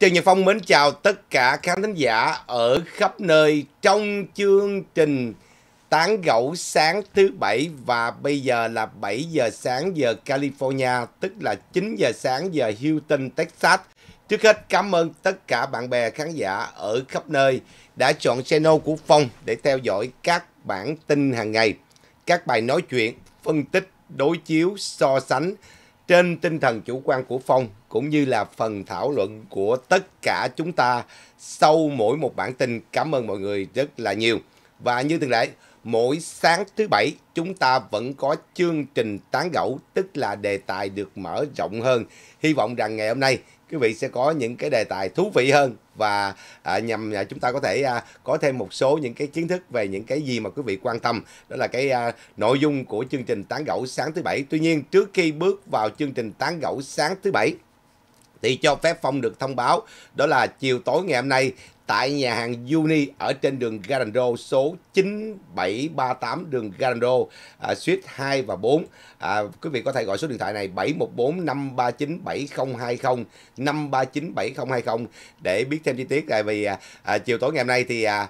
Trần Nhật Phong mến chào tất cả khán thính giả ở khắp nơi trong chương trình Tán gẫu sáng thứ bảy và bây giờ là 7 giờ sáng giờ California, tức là 9 giờ sáng giờ Houston, Texas. Trước hết cảm ơn tất cả bạn bè khán giả ở khắp nơi đã chọn channel của Phong để theo dõi các bản tin hàng ngày, các bài nói chuyện, phân tích, đối chiếu, so sánh trên tinh thần chủ quan của Phong cũng như là phần thảo luận của tất cả chúng ta sau mỗi một bản tin. Cảm ơn mọi người rất là nhiều. Và như thường lệ, mỗi sáng thứ bảy chúng ta vẫn có chương trình tán gẫu tức là đề tài được mở rộng hơn. Hy vọng rằng ngày hôm nay quý vị sẽ có những cái đề tài thú vị hơn và à, nhằm à, chúng ta có thể à, có thêm một số những cái kiến thức về những cái gì mà quý vị quan tâm đó là cái à, nội dung của chương trình tán gẫu sáng thứ bảy tuy nhiên trước khi bước vào chương trình tán gẫu sáng thứ bảy thì cho phép Phong được thông báo đó là chiều tối ngày hôm nay tại nhà hàng Uni ở trên đường Garando số 9738 đường Garando à, suite 2 và 4. À, quý vị có thể gọi số điện thoại này 714 539 7020 539 7020 để biết thêm chi tiết tại vì à, à, chiều tối ngày hôm nay thì à,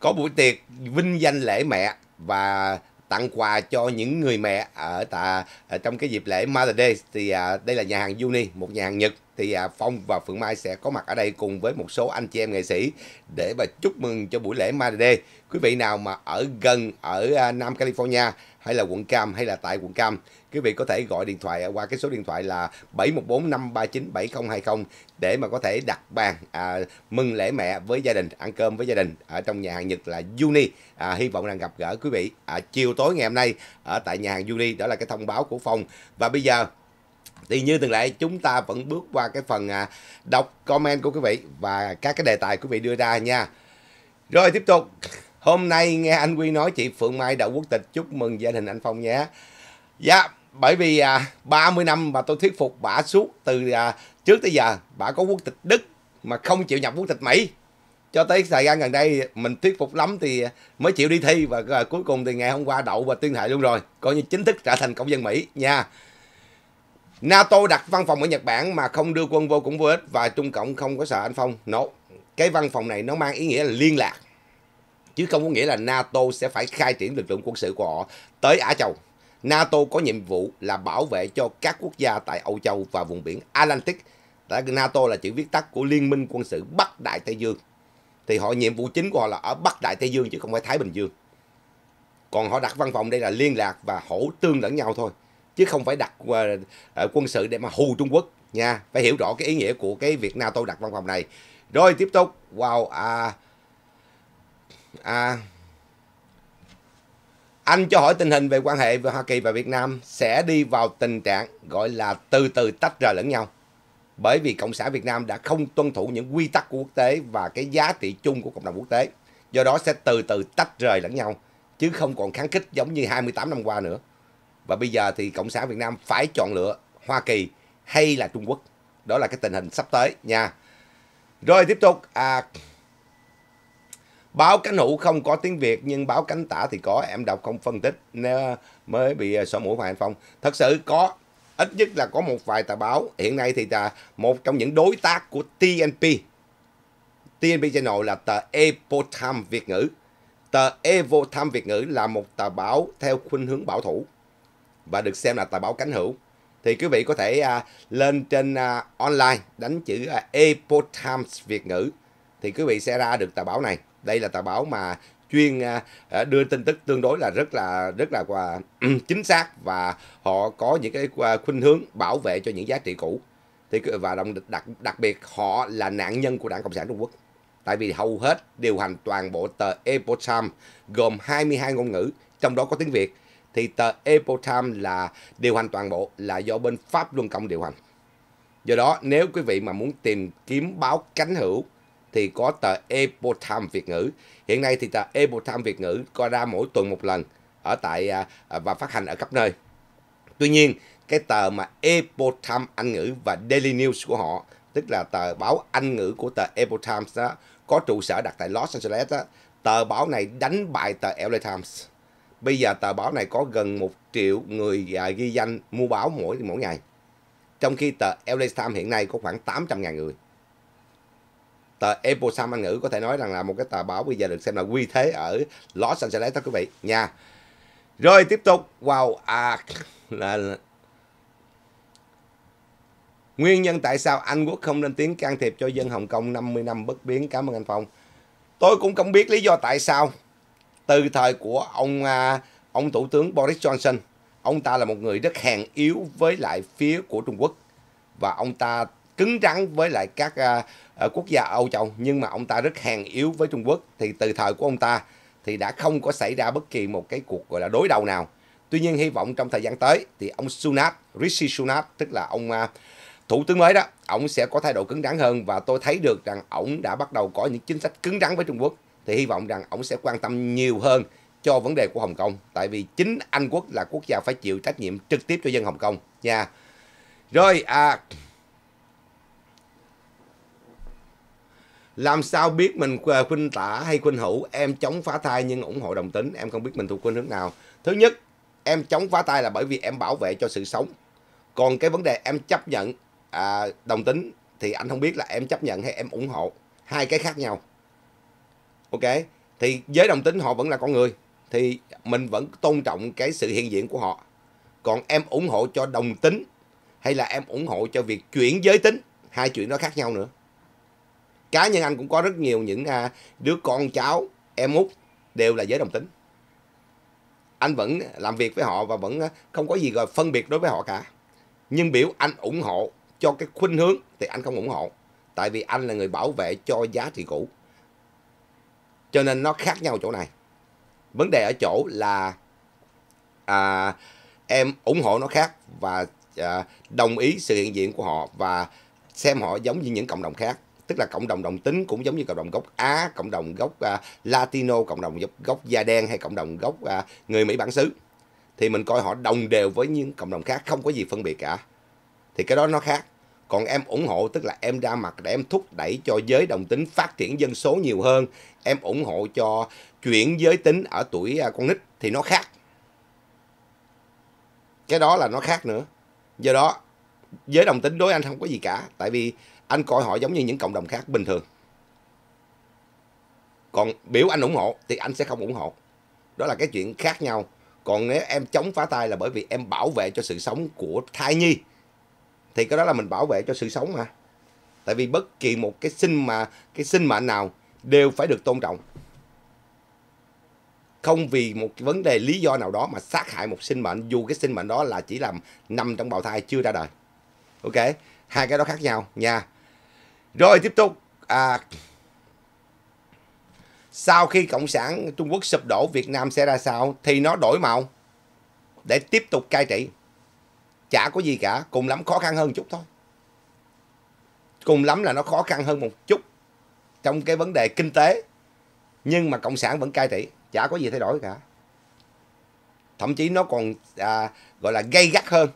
có buổi tiệc vinh danh lễ mẹ và tặng quà cho những người mẹ ở tại ở trong cái dịp lễ Mother Day thì à, đây là nhà hàng Uni, một nhà hàng Nhật thì à, Phong và Phượng Mai sẽ có mặt ở đây cùng với một số anh chị em nghệ sĩ để và chúc mừng cho buổi lễ Mother Day. Quý vị nào mà ở gần ở à, Nam California hay là quận Cam hay là tại quận Cam quý vị có thể gọi điện thoại à, qua cái số điện thoại là 714 539 7020 để mà có thể đặt bàn à, mừng lễ mẹ với gia đình, ăn cơm với gia đình ở trong nhà hàng Nhật là Uni. À, hy vọng rằng gặp gỡ quý vị à, chiều tối ngày hôm nay ở tại nhà hàng Uni. Đó là cái thông báo của Phong. Và bây giờ thì như thường lệ chúng ta vẫn bước qua cái phần à, đọc comment của quý vị và các cái đề tài quý vị đưa ra nha. Rồi tiếp tục. Hôm nay nghe anh Quy nói chị Phượng Mai đậu quốc tịch. Chúc mừng gia đình anh Phong nhé. Dạ. Yeah bởi vì à, 30 năm mà tôi thuyết phục bà suốt từ à, trước tới giờ bà có quốc tịch Đức mà không chịu nhập quốc tịch Mỹ cho tới thời gian gần đây mình thuyết phục lắm thì mới chịu đi thi và à, cuối cùng thì ngày hôm qua đậu và tuyên thệ luôn rồi coi như chính thức trở thành công dân Mỹ nha NATO đặt văn phòng ở Nhật Bản mà không đưa quân vô cũng vô ích và Trung Cộng không có sợ anh Phong nổ no. cái văn phòng này nó mang ý nghĩa là liên lạc chứ không có nghĩa là NATO sẽ phải khai triển lực lượng quân sự của họ tới Á Châu NATO có nhiệm vụ là bảo vệ cho các quốc gia tại Âu Châu và vùng biển Atlantic. NATO là chữ viết tắt của Liên minh quân sự Bắc Đại Tây Dương. Thì họ nhiệm vụ chính của họ là ở Bắc Đại Tây Dương chứ không phải Thái Bình Dương. Còn họ đặt văn phòng đây là liên lạc và hỗ tương lẫn nhau thôi. Chứ không phải đặt ờ, ờ, quân sự để mà hù Trung Quốc nha. Phải hiểu rõ cái ý nghĩa của cái việc NATO đặt văn phòng này. Rồi tiếp tục. Wow. À, à, anh cho hỏi tình hình về quan hệ với Hoa Kỳ và Việt Nam sẽ đi vào tình trạng gọi là từ từ tách rời lẫn nhau. Bởi vì Cộng sản Việt Nam đã không tuân thủ những quy tắc của quốc tế và cái giá trị chung của cộng đồng quốc tế. Do đó sẽ từ từ tách rời lẫn nhau, chứ không còn kháng kích giống như 28 năm qua nữa. Và bây giờ thì Cộng sản Việt Nam phải chọn lựa Hoa Kỳ hay là Trung Quốc. Đó là cái tình hình sắp tới nha. Rồi tiếp tục, à, Báo cánh hữu không có tiếng Việt nhưng báo cánh tả thì có, em đọc không phân tích nên mới bị sổ à, mũi Hoàng Phong. Thật sự có, ít nhất là có một vài tờ báo. Hiện nay thì là một trong những đối tác của TNP. TNP Channel là tờ Epo Time Việt ngữ. Tờ Evo Time Việt ngữ là một tờ báo theo khuynh hướng bảo thủ và được xem là tờ báo cánh hữu thì quý vị có thể à, lên trên à, online đánh chữ à, Epo Times Việt ngữ thì quý vị sẽ ra được tờ báo này đây là tờ báo mà chuyên à, à, đưa tin tức tương đối là rất là rất là chính xác và họ có những cái khuynh hướng bảo vệ cho những giá trị cũ thì và đồng đặc đặc biệt họ là nạn nhân của đảng cộng sản trung quốc tại vì hầu hết điều hành toàn bộ tờ Epoch Times gồm 22 ngôn ngữ trong đó có tiếng Việt thì tờ Epoch Times là điều hành toàn bộ là do bên Pháp Luân Công điều hành do đó nếu quý vị mà muốn tìm kiếm báo cánh hữu thì có tờ Epo Time Việt ngữ. Hiện nay thì tờ Epo Time Việt ngữ có ra mỗi tuần một lần ở tại à, à, và phát hành ở khắp nơi. Tuy nhiên, cái tờ mà Epo Time Anh ngữ và Daily News của họ, tức là tờ báo Anh ngữ của tờ Epo Times đó, có trụ sở đặt tại Los Angeles đó, tờ báo này đánh bại tờ LA Times. Bây giờ tờ báo này có gần một triệu người à, ghi danh mua báo mỗi mỗi ngày. Trong khi tờ LA Times hiện nay có khoảng 800.000 người tờ Epo Sam Anh ngữ có thể nói rằng là một cái tờ báo bây giờ được xem là quy thế ở Los Angeles đó quý vị nha. Rồi tiếp tục, wow, à, là, là Nguyên nhân tại sao Anh Quốc không lên tiếng can thiệp cho dân Hồng Kông 50 năm bất biến? Cảm ơn anh Phong. Tôi cũng không biết lý do tại sao. Từ thời của ông à, ông Thủ tướng Boris Johnson, ông ta là một người rất hèn yếu với lại phía của Trung Quốc. Và ông ta cứng rắn với lại các uh, quốc gia Âu Châu nhưng mà ông ta rất hèn yếu với Trung Quốc thì từ thời của ông ta thì đã không có xảy ra bất kỳ một cái cuộc gọi là đối đầu nào. Tuy nhiên hy vọng trong thời gian tới thì ông Sunak, Rishi Sunak tức là ông uh, thủ tướng mới đó, ông sẽ có thái độ cứng rắn hơn và tôi thấy được rằng ông đã bắt đầu có những chính sách cứng rắn với Trung Quốc thì hy vọng rằng ông sẽ quan tâm nhiều hơn cho vấn đề của Hồng Kông tại vì chính Anh quốc là quốc gia phải chịu trách nhiệm trực tiếp cho dân Hồng Kông nha. Rồi à làm sao biết mình ờ, khuynh tả hay khuynh hữu em chống phá thai nhưng ủng hộ đồng tính em không biết mình thuộc khuynh hướng nào thứ nhất em chống phá thai là bởi vì em bảo vệ cho sự sống còn cái vấn đề em chấp nhận à, đồng tính thì anh không biết là em chấp nhận hay em ủng hộ hai cái khác nhau ok thì giới đồng tính họ vẫn là con người thì mình vẫn tôn trọng cái sự hiện diện của họ còn em ủng hộ cho đồng tính hay là em ủng hộ cho việc chuyển giới tính hai chuyện đó khác nhau nữa cá nhân anh cũng có rất nhiều những à, đứa con cháu em út đều là giới đồng tính anh vẫn làm việc với họ và vẫn à, không có gì gọi phân biệt đối với họ cả nhưng biểu anh ủng hộ cho cái khuynh hướng thì anh không ủng hộ tại vì anh là người bảo vệ cho giá trị cũ cho nên nó khác nhau chỗ này vấn đề ở chỗ là à, em ủng hộ nó khác và à, đồng ý sự hiện diện của họ và xem họ giống như những cộng đồng khác tức là cộng đồng đồng tính cũng giống như cộng đồng gốc Á, cộng đồng gốc uh, Latino, cộng đồng gốc da đen hay cộng đồng gốc uh, người Mỹ bản xứ thì mình coi họ đồng đều với những cộng đồng khác không có gì phân biệt cả thì cái đó nó khác còn em ủng hộ tức là em ra mặt để em thúc đẩy cho giới đồng tính phát triển dân số nhiều hơn em ủng hộ cho chuyển giới tính ở tuổi à, con nít thì nó khác cái đó là nó khác nữa do đó giới đồng tính đối anh không có gì cả tại vì anh coi họ giống như những cộng đồng khác bình thường còn biểu anh ủng hộ thì anh sẽ không ủng hộ đó là cái chuyện khác nhau còn nếu em chống phá thai là bởi vì em bảo vệ cho sự sống của thai nhi thì cái đó là mình bảo vệ cho sự sống mà tại vì bất kỳ một cái sinh mà cái sinh mệnh nào đều phải được tôn trọng không vì một vấn đề lý do nào đó mà sát hại một sinh mệnh dù cái sinh mệnh đó là chỉ làm nằm trong bào thai chưa ra đời ok hai cái đó khác nhau nha rồi tiếp tục. À, sau khi Cộng sản Trung Quốc sụp đổ, Việt Nam sẽ ra sao? Thì nó đổi màu để tiếp tục cai trị. Chả có gì cả, cùng lắm khó khăn hơn chút thôi. Cùng lắm là nó khó khăn hơn một chút trong cái vấn đề kinh tế. Nhưng mà Cộng sản vẫn cai trị, chả có gì thay đổi cả. Thậm chí nó còn à, gọi là gây gắt hơn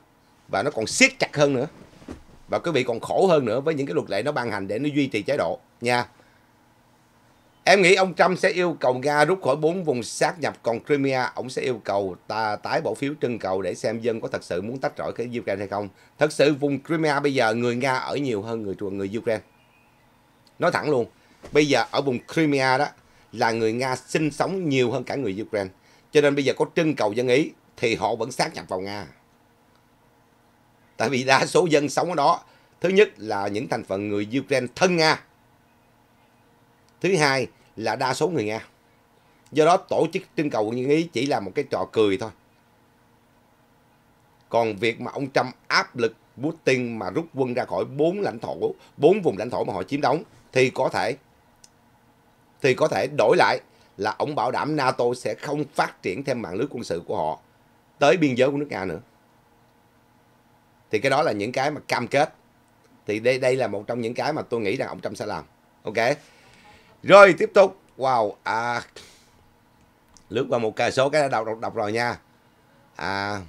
và nó còn siết chặt hơn nữa và quý vị còn khổ hơn nữa với những cái luật lệ nó ban hành để nó duy trì chế độ nha em nghĩ ông Trump sẽ yêu cầu Nga rút khỏi bốn vùng sát nhập còn Crimea ông sẽ yêu cầu ta tái bỏ phiếu trưng cầu để xem dân có thật sự muốn tách rời cái Ukraine hay không thật sự vùng Crimea bây giờ người Nga ở nhiều hơn người người Ukraine nói thẳng luôn bây giờ ở vùng Crimea đó là người Nga sinh sống nhiều hơn cả người Ukraine cho nên bây giờ có trưng cầu dân Ý thì họ vẫn sát nhập vào Nga tại vì đa số dân sống ở đó thứ nhất là những thành phần người Ukraine thân Nga thứ hai là đa số người Nga do đó tổ chức trưng cầu dân ý chỉ là một cái trò cười thôi còn việc mà ông Trump áp lực Putin mà rút quân ra khỏi bốn lãnh thổ bốn vùng lãnh thổ mà họ chiếm đóng thì có thể thì có thể đổi lại là ông bảo đảm NATO sẽ không phát triển thêm mạng lưới quân sự của họ tới biên giới của nước Nga nữa thì cái đó là những cái mà cam kết thì đây đây là một trong những cái mà tôi nghĩ rằng ông Trump sẽ làm ok rồi tiếp tục wow à, lướt qua một số cái đã đọc, đọc, đọc rồi nha à,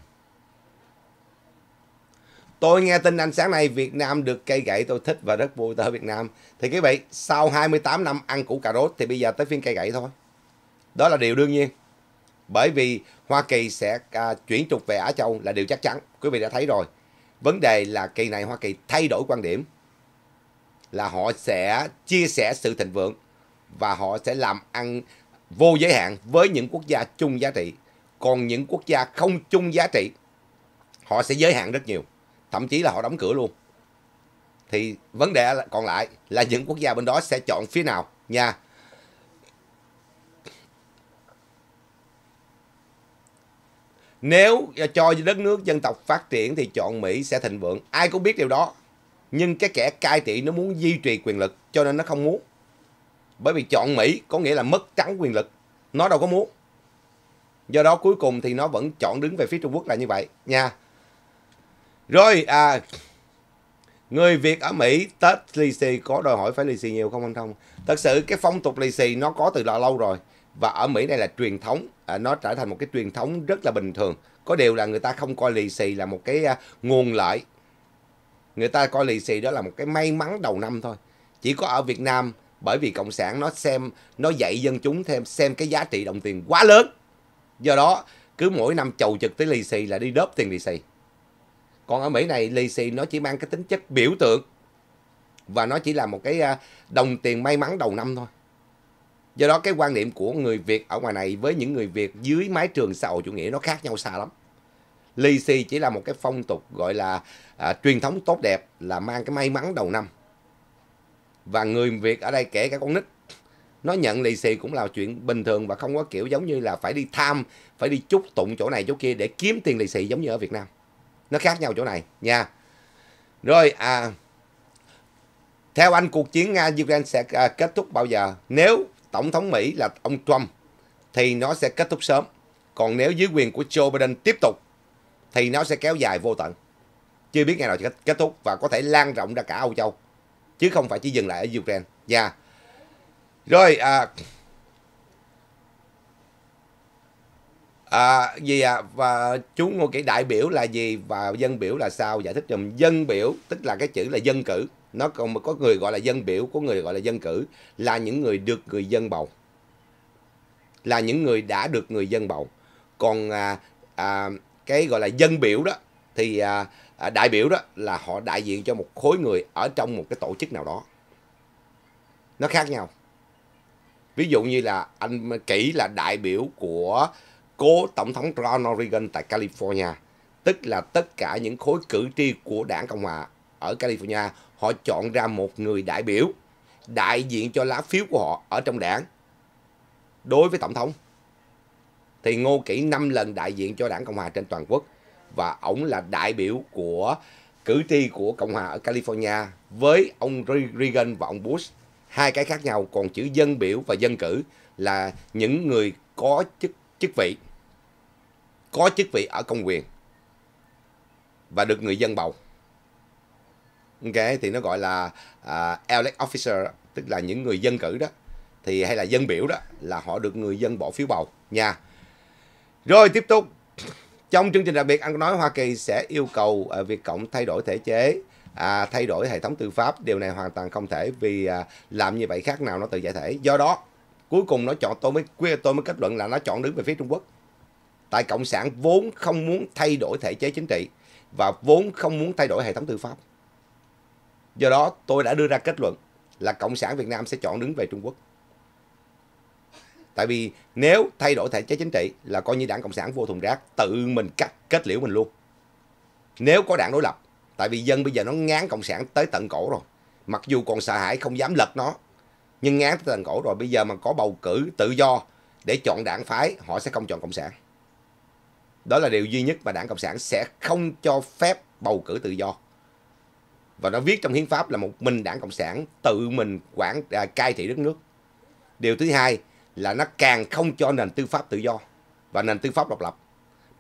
Tôi nghe tin anh sáng nay Việt Nam được cây gậy tôi thích và rất vui tới Việt Nam. Thì quý vị, sau 28 năm ăn củ cà rốt thì bây giờ tới phiên cây gậy thôi. Đó là điều đương nhiên. Bởi vì Hoa Kỳ sẽ à, chuyển trục về Á Châu là điều chắc chắn. Quý vị đã thấy rồi. Vấn đề là kỳ này Hoa Kỳ thay đổi quan điểm là họ sẽ chia sẻ sự thịnh vượng và họ sẽ làm ăn vô giới hạn với những quốc gia chung giá trị. Còn những quốc gia không chung giá trị, họ sẽ giới hạn rất nhiều. Thậm chí là họ đóng cửa luôn. Thì vấn đề còn lại là những quốc gia bên đó sẽ chọn phía nào nha. Nếu cho đất nước dân tộc phát triển thì chọn Mỹ sẽ thịnh vượng. Ai cũng biết điều đó. Nhưng cái kẻ cai trị nó muốn duy trì quyền lực cho nên nó không muốn. Bởi vì chọn Mỹ có nghĩa là mất trắng quyền lực. Nó đâu có muốn. Do đó cuối cùng thì nó vẫn chọn đứng về phía Trung Quốc là như vậy nha. Rồi à, người Việt ở Mỹ Tết lì xì có đòi hỏi phải lì xì nhiều không anh Thông? Thật sự cái phong tục lì xì nó có từ lâu lâu rồi và ở Mỹ này là truyền thống à, nó trở thành một cái truyền thống rất là bình thường có điều là người ta không coi lì xì là một cái à, nguồn lợi người ta coi lì xì đó là một cái may mắn đầu năm thôi chỉ có ở Việt Nam bởi vì cộng sản nó xem nó dạy dân chúng thêm xem cái giá trị đồng tiền quá lớn do đó cứ mỗi năm chầu chực tới lì xì là đi đớp tiền lì xì còn ở Mỹ này lì xì nó chỉ mang cái tính chất biểu tượng và nó chỉ là một cái à, đồng tiền may mắn đầu năm thôi do đó cái quan niệm của người việt ở ngoài này với những người việt dưới mái trường xã hội chủ nghĩa nó khác nhau xa lắm lì xì chỉ là một cái phong tục gọi là à, truyền thống tốt đẹp là mang cái may mắn đầu năm và người việt ở đây kể cả con nít nó nhận lì xì cũng là chuyện bình thường và không có kiểu giống như là phải đi tham phải đi chúc tụng chỗ này chỗ kia để kiếm tiền lì xì giống như ở việt nam nó khác nhau chỗ này nha rồi à theo anh cuộc chiến nga ukraine sẽ à, kết thúc bao giờ nếu tổng thống Mỹ là ông Trump thì nó sẽ kết thúc sớm. Còn nếu dưới quyền của Joe Biden tiếp tục thì nó sẽ kéo dài vô tận. Chưa biết ngày nào kết, kết thúc và có thể lan rộng ra cả Âu Châu. Chứ không phải chỉ dừng lại ở Ukraine. Dạ. Yeah. Rồi. À, à, gì à, và chú Ngô Kỷ đại biểu là gì và dân biểu là sao? Giải thích dùm dân biểu tức là cái chữ là dân cử nó còn có người gọi là dân biểu có người gọi là dân cử là những người được người dân bầu là những người đã được người dân bầu còn à, à, cái gọi là dân biểu đó thì à, à, đại biểu đó là họ đại diện cho một khối người ở trong một cái tổ chức nào đó nó khác nhau ví dụ như là anh kỹ là đại biểu của cố tổng thống Ronald Reagan tại California tức là tất cả những khối cử tri của đảng cộng hòa ở California họ chọn ra một người đại biểu đại diện cho lá phiếu của họ ở trong đảng đối với tổng thống thì Ngô Kỷ năm lần đại diện cho đảng Cộng Hòa trên toàn quốc và ổng là đại biểu của cử tri của Cộng Hòa ở California với ông Reagan và ông Bush hai cái khác nhau còn chữ dân biểu và dân cử là những người có chức chức vị có chức vị ở công quyền và được người dân bầu ok thì nó gọi là uh, à, elect officer tức là những người dân cử đó thì hay là dân biểu đó là họ được người dân bỏ phiếu bầu nha rồi tiếp tục trong chương trình đặc biệt ăn nói Hoa Kỳ sẽ yêu cầu uh, Việt Cộng thay đổi thể chế à, thay đổi hệ thống tư pháp điều này hoàn toàn không thể vì à, làm như vậy khác nào nó tự giải thể do đó cuối cùng nó chọn tôi mới tôi mới kết luận là nó chọn đứng về phía Trung Quốc tại cộng sản vốn không muốn thay đổi thể chế chính trị và vốn không muốn thay đổi hệ thống tư pháp Do đó tôi đã đưa ra kết luận là Cộng sản Việt Nam sẽ chọn đứng về Trung Quốc. Tại vì nếu thay đổi thể chế chính trị là coi như đảng Cộng sản vô thùng rác tự mình cắt kết liễu mình luôn. Nếu có đảng đối lập, tại vì dân bây giờ nó ngán Cộng sản tới tận cổ rồi. Mặc dù còn sợ hãi không dám lật nó, nhưng ngán tới tận cổ rồi bây giờ mà có bầu cử tự do để chọn đảng phái, họ sẽ không chọn Cộng sản. Đó là điều duy nhất mà đảng Cộng sản sẽ không cho phép bầu cử tự do và nó viết trong hiến pháp là một mình đảng cộng sản tự mình quản à, cai trị đất nước điều thứ hai là nó càng không cho nền tư pháp tự do và nền tư pháp độc lập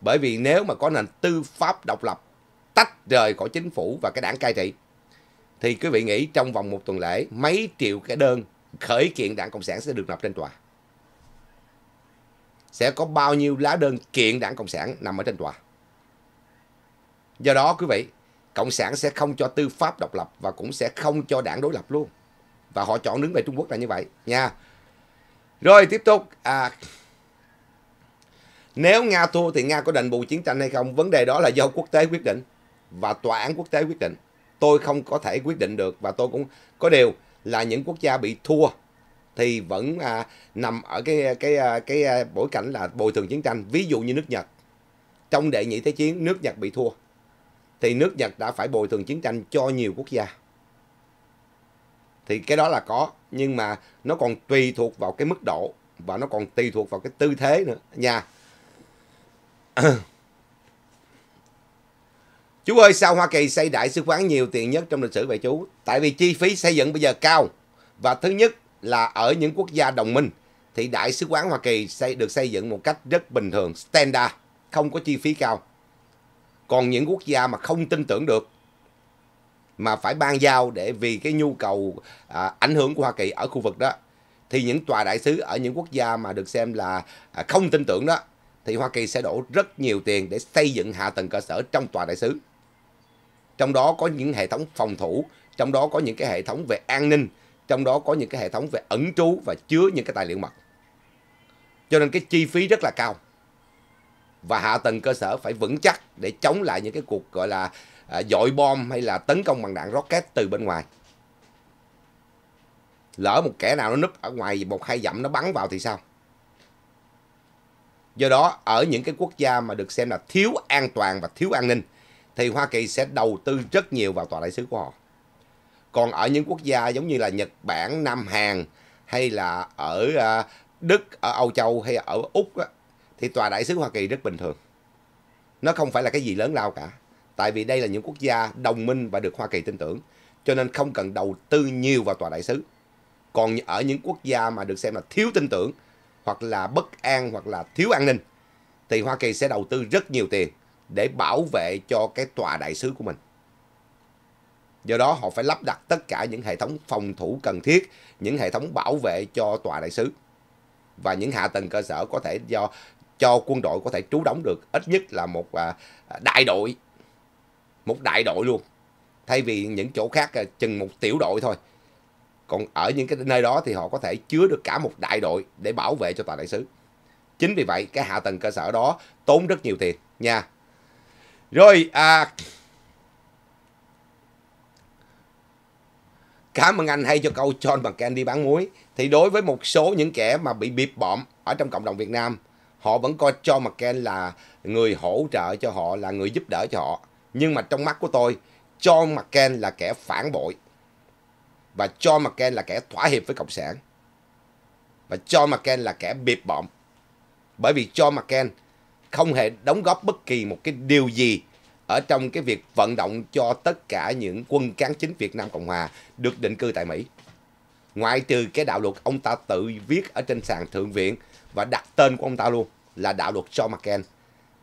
bởi vì nếu mà có nền tư pháp độc lập tách rời khỏi chính phủ và cái đảng cai trị thì quý vị nghĩ trong vòng một tuần lễ mấy triệu cái đơn khởi kiện đảng cộng sản sẽ được nộp trên tòa sẽ có bao nhiêu lá đơn kiện đảng cộng sản nằm ở trên tòa do đó quý vị Cộng sản sẽ không cho tư pháp độc lập và cũng sẽ không cho đảng đối lập luôn. Và họ chọn đứng về Trung Quốc là như vậy nha. Rồi tiếp tục. À, nếu Nga thua thì Nga có đền bù chiến tranh hay không? Vấn đề đó là do quốc tế quyết định và tòa án quốc tế quyết định. Tôi không có thể quyết định được và tôi cũng có điều là những quốc gia bị thua thì vẫn à, nằm ở cái cái à, cái à, bối cảnh là bồi thường chiến tranh. Ví dụ như nước Nhật. Trong đệ nhị thế chiến, nước Nhật bị thua thì nước Nhật đã phải bồi thường chiến tranh cho nhiều quốc gia. Thì cái đó là có, nhưng mà nó còn tùy thuộc vào cái mức độ và nó còn tùy thuộc vào cái tư thế nữa nha. Chú ơi sao Hoa Kỳ xây đại sứ quán nhiều tiền nhất trong lịch sử vậy chú? Tại vì chi phí xây dựng bây giờ cao. Và thứ nhất là ở những quốc gia đồng minh thì đại sứ quán Hoa Kỳ xây được xây dựng một cách rất bình thường, standard, không có chi phí cao còn những quốc gia mà không tin tưởng được mà phải ban giao để vì cái nhu cầu à, ảnh hưởng của Hoa Kỳ ở khu vực đó thì những tòa đại sứ ở những quốc gia mà được xem là à, không tin tưởng đó thì Hoa Kỳ sẽ đổ rất nhiều tiền để xây dựng hạ tầng cơ sở trong tòa đại sứ. Trong đó có những hệ thống phòng thủ, trong đó có những cái hệ thống về an ninh, trong đó có những cái hệ thống về ẩn trú và chứa những cái tài liệu mật. Cho nên cái chi phí rất là cao và hạ tầng cơ sở phải vững chắc để chống lại những cái cuộc gọi là à, dội bom hay là tấn công bằng đạn rocket từ bên ngoài lỡ một kẻ nào nó núp ở ngoài một hai dặm nó bắn vào thì sao do đó ở những cái quốc gia mà được xem là thiếu an toàn và thiếu an ninh thì Hoa Kỳ sẽ đầu tư rất nhiều vào tòa đại sứ của họ còn ở những quốc gia giống như là Nhật Bản Nam Hàn hay là ở à, Đức ở Âu Châu hay ở Úc thì tòa đại sứ Hoa Kỳ rất bình thường. Nó không phải là cái gì lớn lao cả. Tại vì đây là những quốc gia đồng minh và được Hoa Kỳ tin tưởng. Cho nên không cần đầu tư nhiều vào tòa đại sứ. Còn ở những quốc gia mà được xem là thiếu tin tưởng hoặc là bất an hoặc là thiếu an ninh thì Hoa Kỳ sẽ đầu tư rất nhiều tiền để bảo vệ cho cái tòa đại sứ của mình. Do đó họ phải lắp đặt tất cả những hệ thống phòng thủ cần thiết, những hệ thống bảo vệ cho tòa đại sứ và những hạ tầng cơ sở có thể do cho quân đội có thể trú đóng được ít nhất là một à, đại đội một đại đội luôn thay vì những chỗ khác à, chừng một tiểu đội thôi còn ở những cái nơi đó thì họ có thể chứa được cả một đại đội để bảo vệ cho tòa đại sứ chính vì vậy cái hạ tầng cơ sở đó tốn rất nhiều tiền nha rồi à, cảm ơn anh hay cho câu John bằng candy bán muối thì đối với một số những kẻ mà bị bịp bọm ở trong cộng đồng Việt Nam họ vẫn coi John McCain là người hỗ trợ cho họ, là người giúp đỡ cho họ. Nhưng mà trong mắt của tôi, John McCain là kẻ phản bội. Và John McCain là kẻ thỏa hiệp với Cộng sản. Và John McCain là kẻ biệp bọm. Bởi vì John McCain không hề đóng góp bất kỳ một cái điều gì ở trong cái việc vận động cho tất cả những quân cán chính Việt Nam Cộng Hòa được định cư tại Mỹ. Ngoại trừ cái đạo luật ông ta tự viết ở trên sàn Thượng viện và đặt tên của ông ta luôn là đạo luật John McCain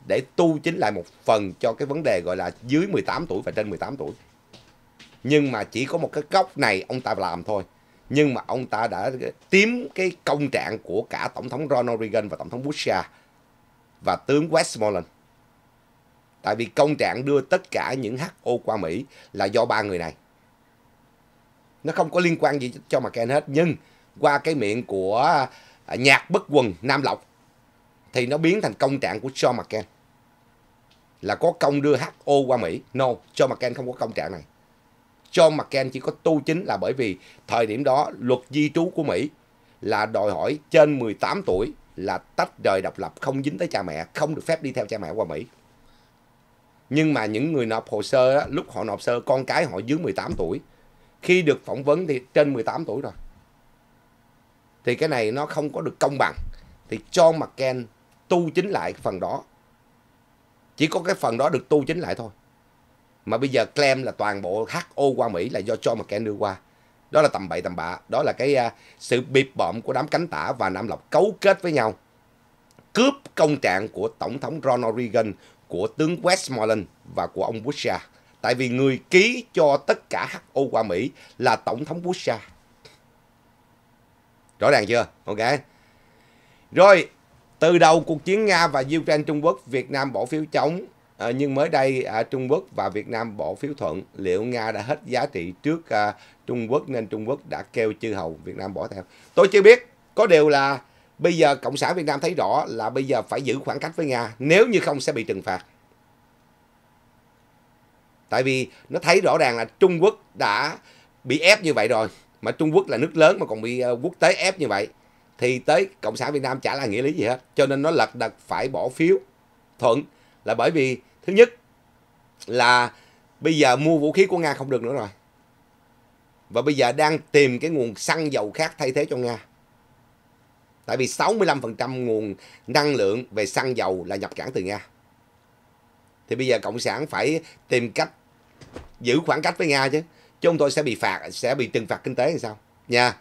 để tu chính lại một phần cho cái vấn đề gọi là dưới 18 tuổi và trên 18 tuổi. Nhưng mà chỉ có một cái góc này ông ta làm thôi. Nhưng mà ông ta đã tím cái công trạng của cả Tổng thống Ronald Reagan và Tổng thống Bush và tướng Westmoreland. Tại vì công trạng đưa tất cả những HO qua Mỹ là do ba người này. Nó không có liên quan gì cho McCain hết. Nhưng qua cái miệng của À, nhạc bất quần Nam Lộc thì nó biến thành công trạng của John McCain là có công đưa HO qua Mỹ. No, John McCain không có công trạng này. John McCain chỉ có tu chính là bởi vì thời điểm đó luật di trú của Mỹ là đòi hỏi trên 18 tuổi là tách rời độc lập, không dính tới cha mẹ, không được phép đi theo cha mẹ qua Mỹ. Nhưng mà những người nộp hồ sơ, đó, lúc họ nộp sơ, con cái họ dưới 18 tuổi. Khi được phỏng vấn thì trên 18 tuổi rồi thì cái này nó không có được công bằng thì John McCain tu chính lại cái phần đó chỉ có cái phần đó được tu chính lại thôi mà bây giờ claim là toàn bộ HO qua Mỹ là do John McCain đưa qua đó là tầm bậy tầm bạ đó là cái uh, sự bịp bọm của đám cánh tả và Nam Lộc cấu kết với nhau cướp công trạng của tổng thống Ronald Reagan của tướng Westmoreland và của ông Bush tại vì người ký cho tất cả HO qua Mỹ là tổng thống Bush Rõ ràng chưa? Ok. Rồi, từ đầu cuộc chiến Nga và Ukraine Trung Quốc, Việt Nam bỏ phiếu chống. À, nhưng mới đây, à, Trung Quốc và Việt Nam bỏ phiếu thuận. Liệu Nga đã hết giá trị trước à, Trung Quốc nên Trung Quốc đã kêu chư hầu Việt Nam bỏ theo? Tôi chưa biết. Có điều là bây giờ Cộng sản Việt Nam thấy rõ là bây giờ phải giữ khoảng cách với Nga. Nếu như không sẽ bị trừng phạt. Tại vì nó thấy rõ ràng là Trung Quốc đã bị ép như vậy rồi mà Trung Quốc là nước lớn mà còn bị ờ, quốc tế ép như vậy thì tới cộng sản Việt Nam chả là nghĩa lý gì hết cho nên nó lật đặt phải bỏ phiếu thuận là bởi vì thứ nhất là bây giờ mua vũ khí của Nga không được nữa rồi và bây giờ đang tìm cái nguồn xăng dầu khác thay thế cho Nga tại vì 65% nguồn năng lượng về xăng dầu là nhập cảng từ Nga thì bây giờ cộng sản phải tìm cách giữ khoảng cách với Nga chứ chúng tôi sẽ bị phạt sẽ bị trừng phạt kinh tế hay sao nha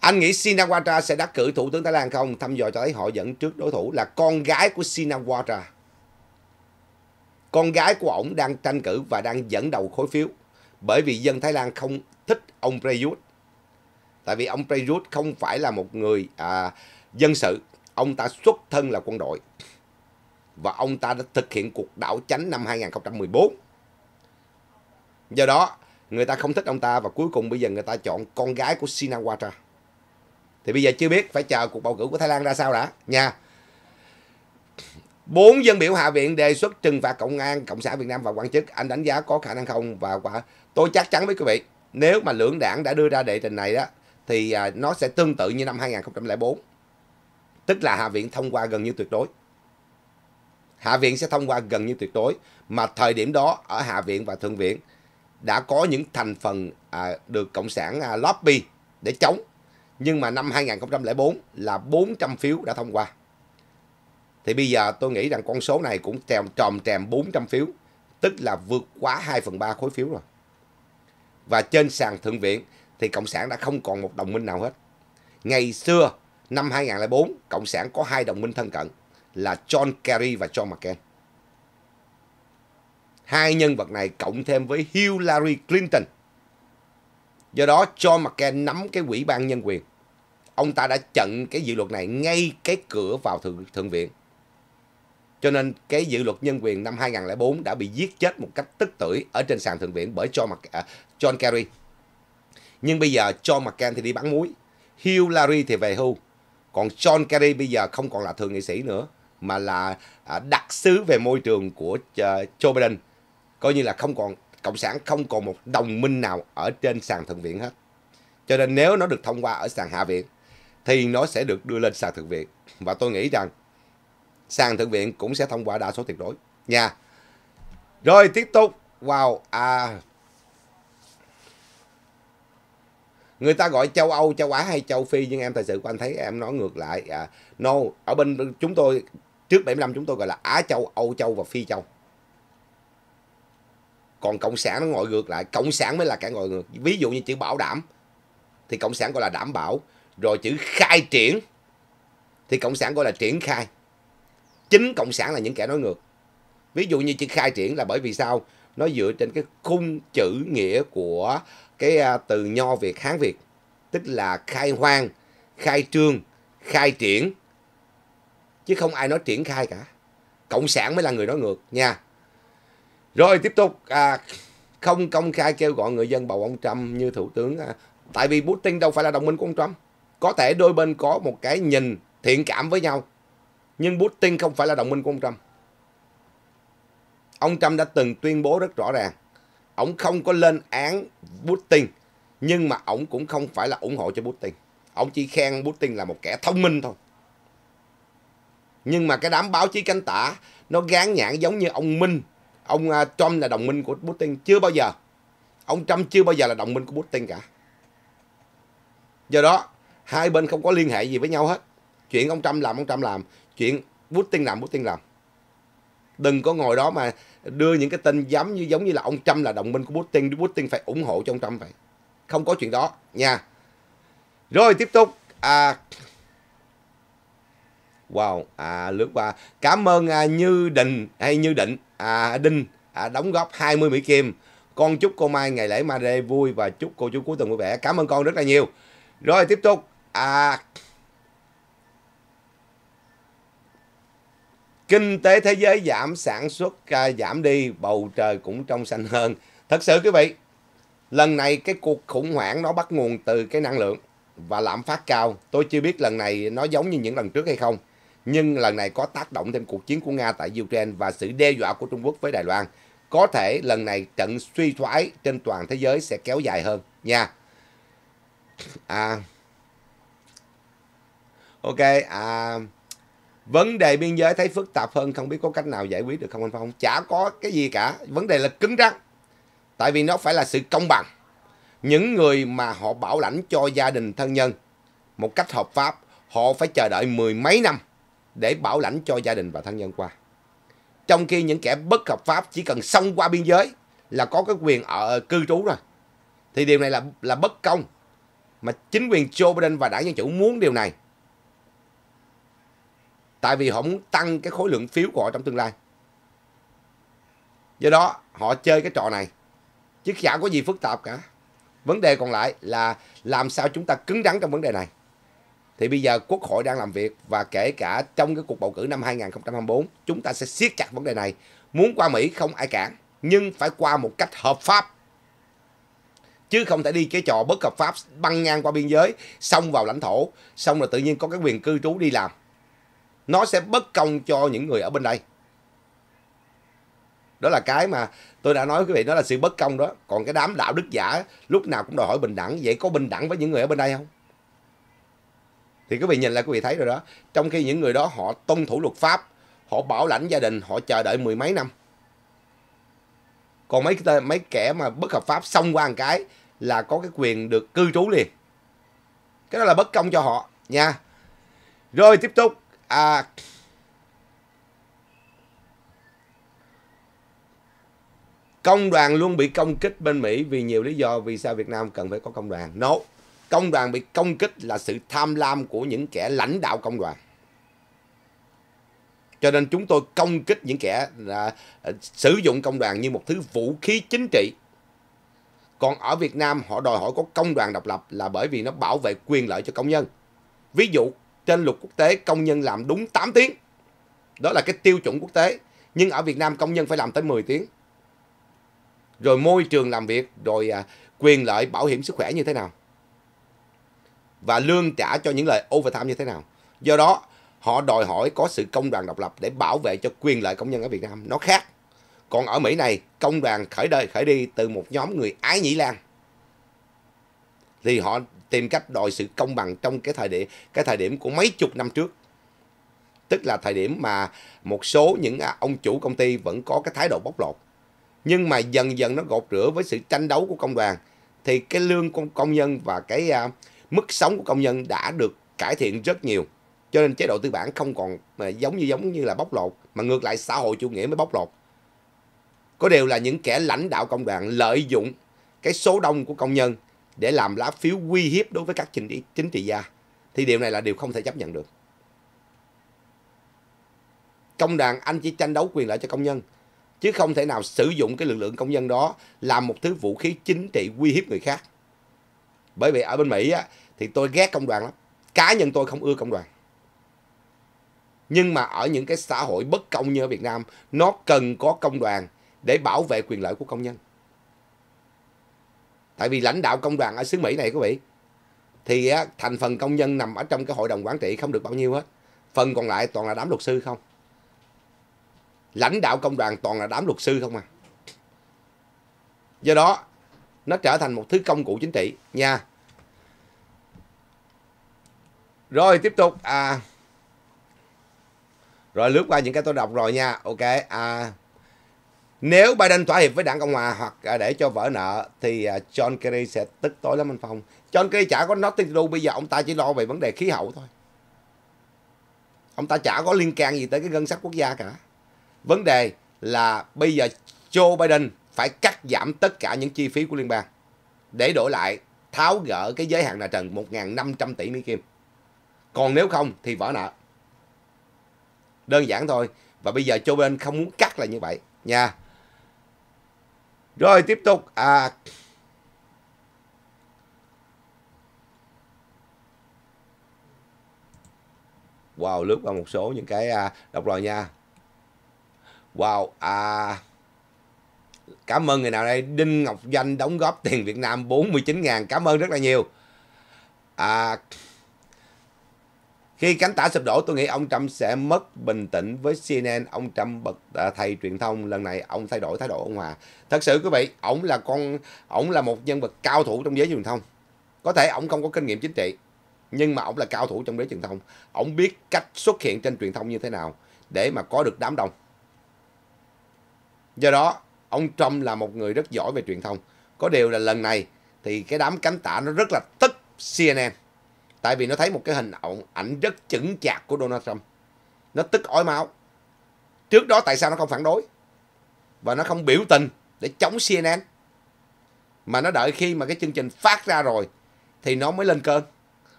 anh nghĩ Sinawatra sẽ đắc cử thủ tướng Thái Lan không? Thăm dò cho thấy họ dẫn trước đối thủ là con gái của Sinawatra. Con gái của ổng đang tranh cử và đang dẫn đầu khối phiếu. Bởi vì dân Thái Lan không thích ông Prayut. Tại vì ông Prayut không phải là một người à, dân sự. Ông ta xuất thân là quân đội. Và ông ta đã thực hiện cuộc đảo chánh năm 2014 do đó người ta không thích ông ta và cuối cùng bây giờ người ta chọn con gái của Sinawatra thì bây giờ chưa biết phải chờ cuộc bầu cử của Thái Lan ra sao đã nha bốn dân biểu hạ viện đề xuất trừng phạt cộng an cộng sản Việt Nam và quan chức anh đánh giá có khả năng không và quả tôi chắc chắn với quý vị nếu mà lưỡng đảng đã đưa ra đề trình này đó thì à, nó sẽ tương tự như năm 2004 tức là hạ viện thông qua gần như tuyệt đối hạ viện sẽ thông qua gần như tuyệt đối mà thời điểm đó ở hạ viện và thượng viện đã có những thành phần à, được Cộng sản à, lobby để chống. Nhưng mà năm 2004 là 400 phiếu đã thông qua. Thì bây giờ tôi nghĩ rằng con số này cũng trèm tròm trèm 400 phiếu, tức là vượt quá 2 phần 3 khối phiếu rồi. Và trên sàn Thượng viện thì Cộng sản đã không còn một đồng minh nào hết. Ngày xưa, năm 2004, Cộng sản có hai đồng minh thân cận là John Kerry và John McCain. Hai nhân vật này cộng thêm với Hillary Clinton. Do đó John McCain nắm cái quỹ ban nhân quyền. Ông ta đã chặn cái dự luật này ngay cái cửa vào thượng, thượng viện. Cho nên cái dự luật nhân quyền năm 2004 đã bị giết chết một cách tức tưởi ở trên sàn thượng viện bởi John, Mc... À, John Kerry. Nhưng bây giờ John McCain thì đi bán muối, Hillary thì về hưu. Còn John Kerry bây giờ không còn là thượng nghị sĩ nữa mà là à, đặc sứ về môi trường của à, Joe Biden coi như là không còn cộng sản không còn một đồng minh nào ở trên sàn thượng viện hết cho nên nếu nó được thông qua ở sàn hạ viện thì nó sẽ được đưa lên sàn thượng viện và tôi nghĩ rằng sàn thượng viện cũng sẽ thông qua đa số tuyệt đối nha rồi tiếp tục wow à người ta gọi châu Âu, châu Á hay châu Phi nhưng em thật sự của anh thấy em nói ngược lại à, no ở bên chúng tôi trước 75 chúng tôi gọi là Á châu, Âu châu và Phi châu còn cộng sản nó ngồi ngược lại cộng sản mới là cái ngồi ngược ví dụ như chữ bảo đảm thì cộng sản gọi là đảm bảo rồi chữ khai triển thì cộng sản gọi là triển khai chính cộng sản là những kẻ nói ngược ví dụ như chữ khai triển là bởi vì sao nó dựa trên cái khung chữ nghĩa của cái à, từ nho việt hán việt tức là khai hoang khai trương khai triển chứ không ai nói triển khai cả cộng sản mới là người nói ngược nha rồi tiếp tục à, không công khai kêu gọi người dân bầu ông Trump như thủ tướng. À, tại vì Putin đâu phải là đồng minh của ông Trump. Có thể đôi bên có một cái nhìn thiện cảm với nhau. Nhưng Putin không phải là đồng minh của ông Trump. Ông Trump đã từng tuyên bố rất rõ ràng. Ông không có lên án Putin. Nhưng mà ông cũng không phải là ủng hộ cho Putin. Ông chỉ khen Putin là một kẻ thông minh thôi. Nhưng mà cái đám báo chí cánh tả nó gán nhãn giống như ông Minh ông à, Trump là đồng minh của Putin chưa bao giờ ông Trump chưa bao giờ là đồng minh của Putin cả do đó hai bên không có liên hệ gì với nhau hết chuyện ông Trump làm ông Trump làm chuyện Putin làm Putin làm đừng có ngồi đó mà đưa những cái tin giống như giống như là ông Trump là đồng minh của Putin Putin phải ủng hộ cho ông Trump vậy không có chuyện đó nha rồi tiếp tục à, wow à lướt qua cảm ơn à, như định hay như định à, Đinh à, đóng góp 20 Mỹ Kim. Con chúc cô Mai ngày lễ ma đê vui và chúc cô chú cuối tuần vui vẻ. Cảm ơn con rất là nhiều. Rồi tiếp tục. À, kinh tế thế giới giảm sản xuất à, giảm đi bầu trời cũng trong xanh hơn thật sự quý vị lần này cái cuộc khủng hoảng nó bắt nguồn từ cái năng lượng và lạm phát cao tôi chưa biết lần này nó giống như những lần trước hay không nhưng lần này có tác động thêm cuộc chiến của Nga tại Ukraine và sự đe dọa của Trung Quốc với Đài Loan. Có thể lần này trận suy thoái trên toàn thế giới sẽ kéo dài hơn nha. À, ok, à, vấn đề biên giới thấy phức tạp hơn không biết có cách nào giải quyết được không anh Phong? Chả có cái gì cả, vấn đề là cứng rắn. Tại vì nó phải là sự công bằng. Những người mà họ bảo lãnh cho gia đình thân nhân một cách hợp pháp, họ phải chờ đợi mười mấy năm để bảo lãnh cho gia đình và thân nhân qua. Trong khi những kẻ bất hợp pháp chỉ cần xông qua biên giới là có cái quyền ở cư trú rồi. Thì điều này là là bất công. Mà chính quyền Joe Biden và đảng Dân Chủ muốn điều này. Tại vì họ muốn tăng cái khối lượng phiếu của họ trong tương lai. Do đó họ chơi cái trò này. Chứ chả có gì phức tạp cả. Vấn đề còn lại là làm sao chúng ta cứng rắn trong vấn đề này. Thì bây giờ Quốc hội đang làm việc và kể cả trong cái cuộc bầu cử năm 2024, chúng ta sẽ siết chặt vấn đề này. Muốn qua Mỹ không ai cản, nhưng phải qua một cách hợp pháp. Chứ không thể đi cái trò bất hợp pháp băng ngang qua biên giới, xong vào lãnh thổ, xong rồi tự nhiên có cái quyền cư trú đi làm. Nó sẽ bất công cho những người ở bên đây. Đó là cái mà tôi đã nói quý vị, đó là sự bất công đó. Còn cái đám đạo đức giả lúc nào cũng đòi hỏi bình đẳng. Vậy có bình đẳng với những người ở bên đây không? thì quý vị nhìn lại quý vị thấy rồi đó trong khi những người đó họ tuân thủ luật pháp họ bảo lãnh gia đình họ chờ đợi mười mấy năm còn mấy mấy kẻ mà bất hợp pháp xong qua một cái là có cái quyền được cư trú liền cái đó là bất công cho họ nha rồi tiếp tục à, công đoàn luôn bị công kích bên Mỹ vì nhiều lý do vì sao Việt Nam cần phải có công đoàn. No, Công đoàn bị công kích là sự tham lam của những kẻ lãnh đạo công đoàn. Cho nên chúng tôi công kích những kẻ à, à, sử dụng công đoàn như một thứ vũ khí chính trị. Còn ở Việt Nam họ đòi hỏi có công đoàn độc lập là bởi vì nó bảo vệ quyền lợi cho công nhân. Ví dụ trên luật quốc tế công nhân làm đúng 8 tiếng. Đó là cái tiêu chuẩn quốc tế. Nhưng ở Việt Nam công nhân phải làm tới 10 tiếng. Rồi môi trường làm việc, rồi à, quyền lợi bảo hiểm sức khỏe như thế nào và lương trả cho những lời overtime như thế nào. Do đó, họ đòi hỏi có sự công đoàn độc lập để bảo vệ cho quyền lợi công nhân ở Việt Nam. Nó khác. Còn ở Mỹ này, công đoàn khởi đời khởi đi từ một nhóm người ái nhĩ lan. Thì họ tìm cách đòi sự công bằng trong cái thời điểm cái thời điểm của mấy chục năm trước. Tức là thời điểm mà một số những à, ông chủ công ty vẫn có cái thái độ bóc lột. Nhưng mà dần dần nó gột rửa với sự tranh đấu của công đoàn thì cái lương công, công nhân và cái uh, mức sống của công nhân đã được cải thiện rất nhiều cho nên chế độ tư bản không còn giống như giống như là bóc lột mà ngược lại xã hội chủ nghĩa mới bóc lột có điều là những kẻ lãnh đạo công đoàn lợi dụng cái số đông của công nhân để làm lá phiếu uy hiếp đối với các chính trị gia thì điều này là điều không thể chấp nhận được công đoàn anh chỉ tranh đấu quyền lợi cho công nhân chứ không thể nào sử dụng cái lực lượng công nhân đó làm một thứ vũ khí chính trị uy hiếp người khác bởi vì ở bên mỹ á, thì tôi ghét công đoàn lắm cá nhân tôi không ưa công đoàn nhưng mà ở những cái xã hội bất công như ở việt nam nó cần có công đoàn để bảo vệ quyền lợi của công nhân tại vì lãnh đạo công đoàn ở xứ mỹ này quý vị thì á, thành phần công nhân nằm ở trong cái hội đồng quản trị không được bao nhiêu hết phần còn lại toàn là đám luật sư không lãnh đạo công đoàn toàn là đám luật sư không à do đó nó trở thành một thứ công cụ chính trị nha rồi tiếp tục à rồi lướt qua những cái tôi đọc rồi nha ok à nếu Biden thỏa hiệp với đảng Cộng Hòa hoặc à, để cho vỡ nợ thì à, John Kerry sẽ tức tối lắm anh Phong. John Kerry chả có nothing to do, bây giờ ông ta chỉ lo về vấn đề khí hậu thôi. Ông ta chả có liên can gì tới cái ngân sách quốc gia cả. Vấn đề là bây giờ Joe Biden phải cắt giảm tất cả những chi phí của liên bang để đổi lại tháo gỡ cái giới hạn nợ trần 1.500 tỷ Mỹ Kim. Còn nếu không thì vỡ nợ. Đơn giản thôi. Và bây giờ châu Biden không muốn cắt là như vậy nha. Rồi tiếp tục. À, Wow, lướt qua một số những cái à, đọc rồi nha. Wow, à, Cảm ơn người nào đây? Đinh Ngọc Danh đóng góp tiền Việt Nam 49 000 Cảm ơn rất là nhiều. À, khi cánh tả sụp đổ, tôi nghĩ ông Trump sẽ mất bình tĩnh với CNN. Ông Trump bật à, thầy truyền thông lần này, ông thay đổi thái độ ông hòa. Thật sự quý vị, ông là con, ông là một nhân vật cao thủ trong giới truyền thông. Có thể ông không có kinh nghiệm chính trị, nhưng mà ông là cao thủ trong giới truyền thông. Ông biết cách xuất hiện trên truyền thông như thế nào để mà có được đám đông. Do đó, ông Trump là một người rất giỏi về truyền thông. Có điều là lần này thì cái đám cánh tả nó rất là tức CNN. Tại vì nó thấy một cái hình ảnh rất chững chạc của Donald Trump. Nó tức ói máu. Trước đó tại sao nó không phản đối? Và nó không biểu tình để chống CNN. Mà nó đợi khi mà cái chương trình phát ra rồi thì nó mới lên cơn.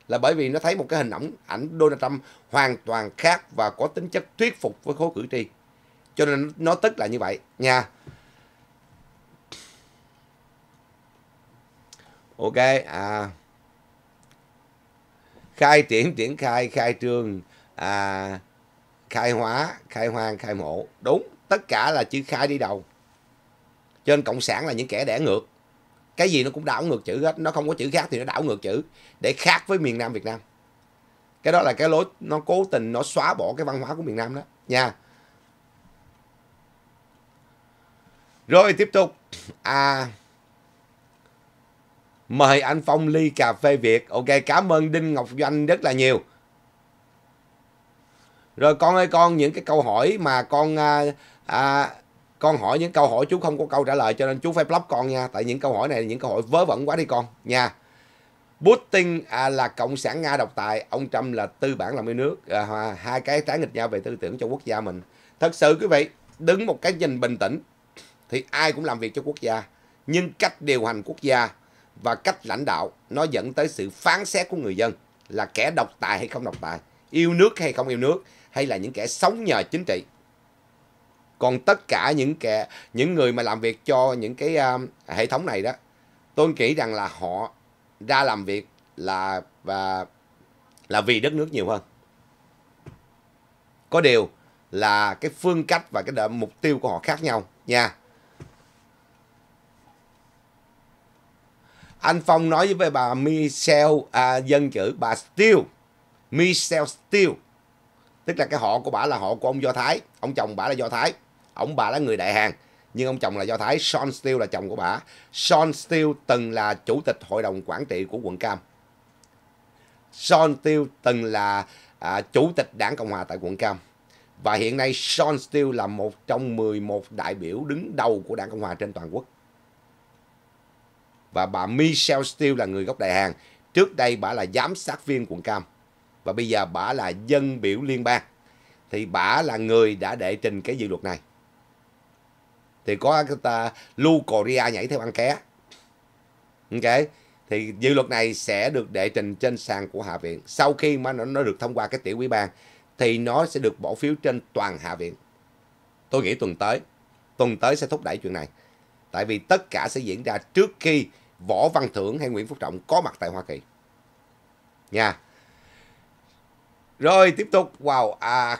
Là bởi vì nó thấy một cái hình ảnh ảnh Donald Trump hoàn toàn khác và có tính chất thuyết phục với khối cử tri. Cho nên nó tức là như vậy nha. ok à khai triển triển khai khai trương à khai hóa khai hoang khai mộ đúng tất cả là chữ khai đi đầu trên cộng sản là những kẻ đẻ ngược cái gì nó cũng đảo ngược chữ hết nó không có chữ khác thì nó đảo ngược chữ để khác với miền nam việt nam cái đó là cái lối nó cố tình nó xóa bỏ cái văn hóa của miền nam đó nha rồi tiếp tục à mời anh Phong ly cà phê Việt. Ok, cảm ơn Đinh Ngọc Doanh rất là nhiều. Rồi con ơi con, những cái câu hỏi mà con à, à, con hỏi những câu hỏi chú không có câu trả lời cho nên chú phải block con nha. Tại những câu hỏi này là những câu hỏi vớ vẩn quá đi con nha. Putin à, là cộng sản Nga độc tài, ông Trump là tư bản làm yêu nước, à, hai cái trái nghịch nhau về tư tưởng cho quốc gia mình. Thật sự quý vị, đứng một cái nhìn bình tĩnh thì ai cũng làm việc cho quốc gia, nhưng cách điều hành quốc gia và cách lãnh đạo nó dẫn tới sự phán xét của người dân là kẻ độc tài hay không độc tài, yêu nước hay không yêu nước hay là những kẻ sống nhờ chính trị. Còn tất cả những kẻ những người mà làm việc cho những cái uh, hệ thống này đó, tôi nghĩ rằng là họ ra làm việc là và là vì đất nước nhiều hơn. Có điều là cái phương cách và cái mục tiêu của họ khác nhau nha. anh Phong nói với bà Michelle à, dân chữ bà Steele Michelle Steele tức là cái họ của bà là họ của ông Do Thái ông chồng bà là Do Thái ông bà là người đại hàng nhưng ông chồng là Do Thái Sean Steele là chồng của bà Sean Steele từng là chủ tịch hội đồng quản trị của quận Cam Sean Steele từng là à, chủ tịch đảng Cộng hòa tại quận Cam và hiện nay Sean Steele là một trong 11 đại biểu đứng đầu của đảng Cộng hòa trên toàn quốc và bà Michelle Steele là người gốc Đại Hàn. Trước đây bà là giám sát viên quận Cam và bây giờ bà là dân biểu liên bang. Thì bà là người đã đệ trình cái dự luật này. Thì có ta Lu Korea nhảy theo ăn ké. Ok. Thì dự luật này sẽ được đệ trình trên sàn của Hạ viện. Sau khi mà nó, nó được thông qua cái tiểu ủy ban thì nó sẽ được bỏ phiếu trên toàn Hạ viện. Tôi nghĩ tuần tới, tuần tới sẽ thúc đẩy chuyện này. Tại vì tất cả sẽ diễn ra trước khi Võ Văn Thưởng hay Nguyễn Phú Trọng có mặt tại Hoa Kỳ. Nha. Rồi tiếp tục. Wow. À,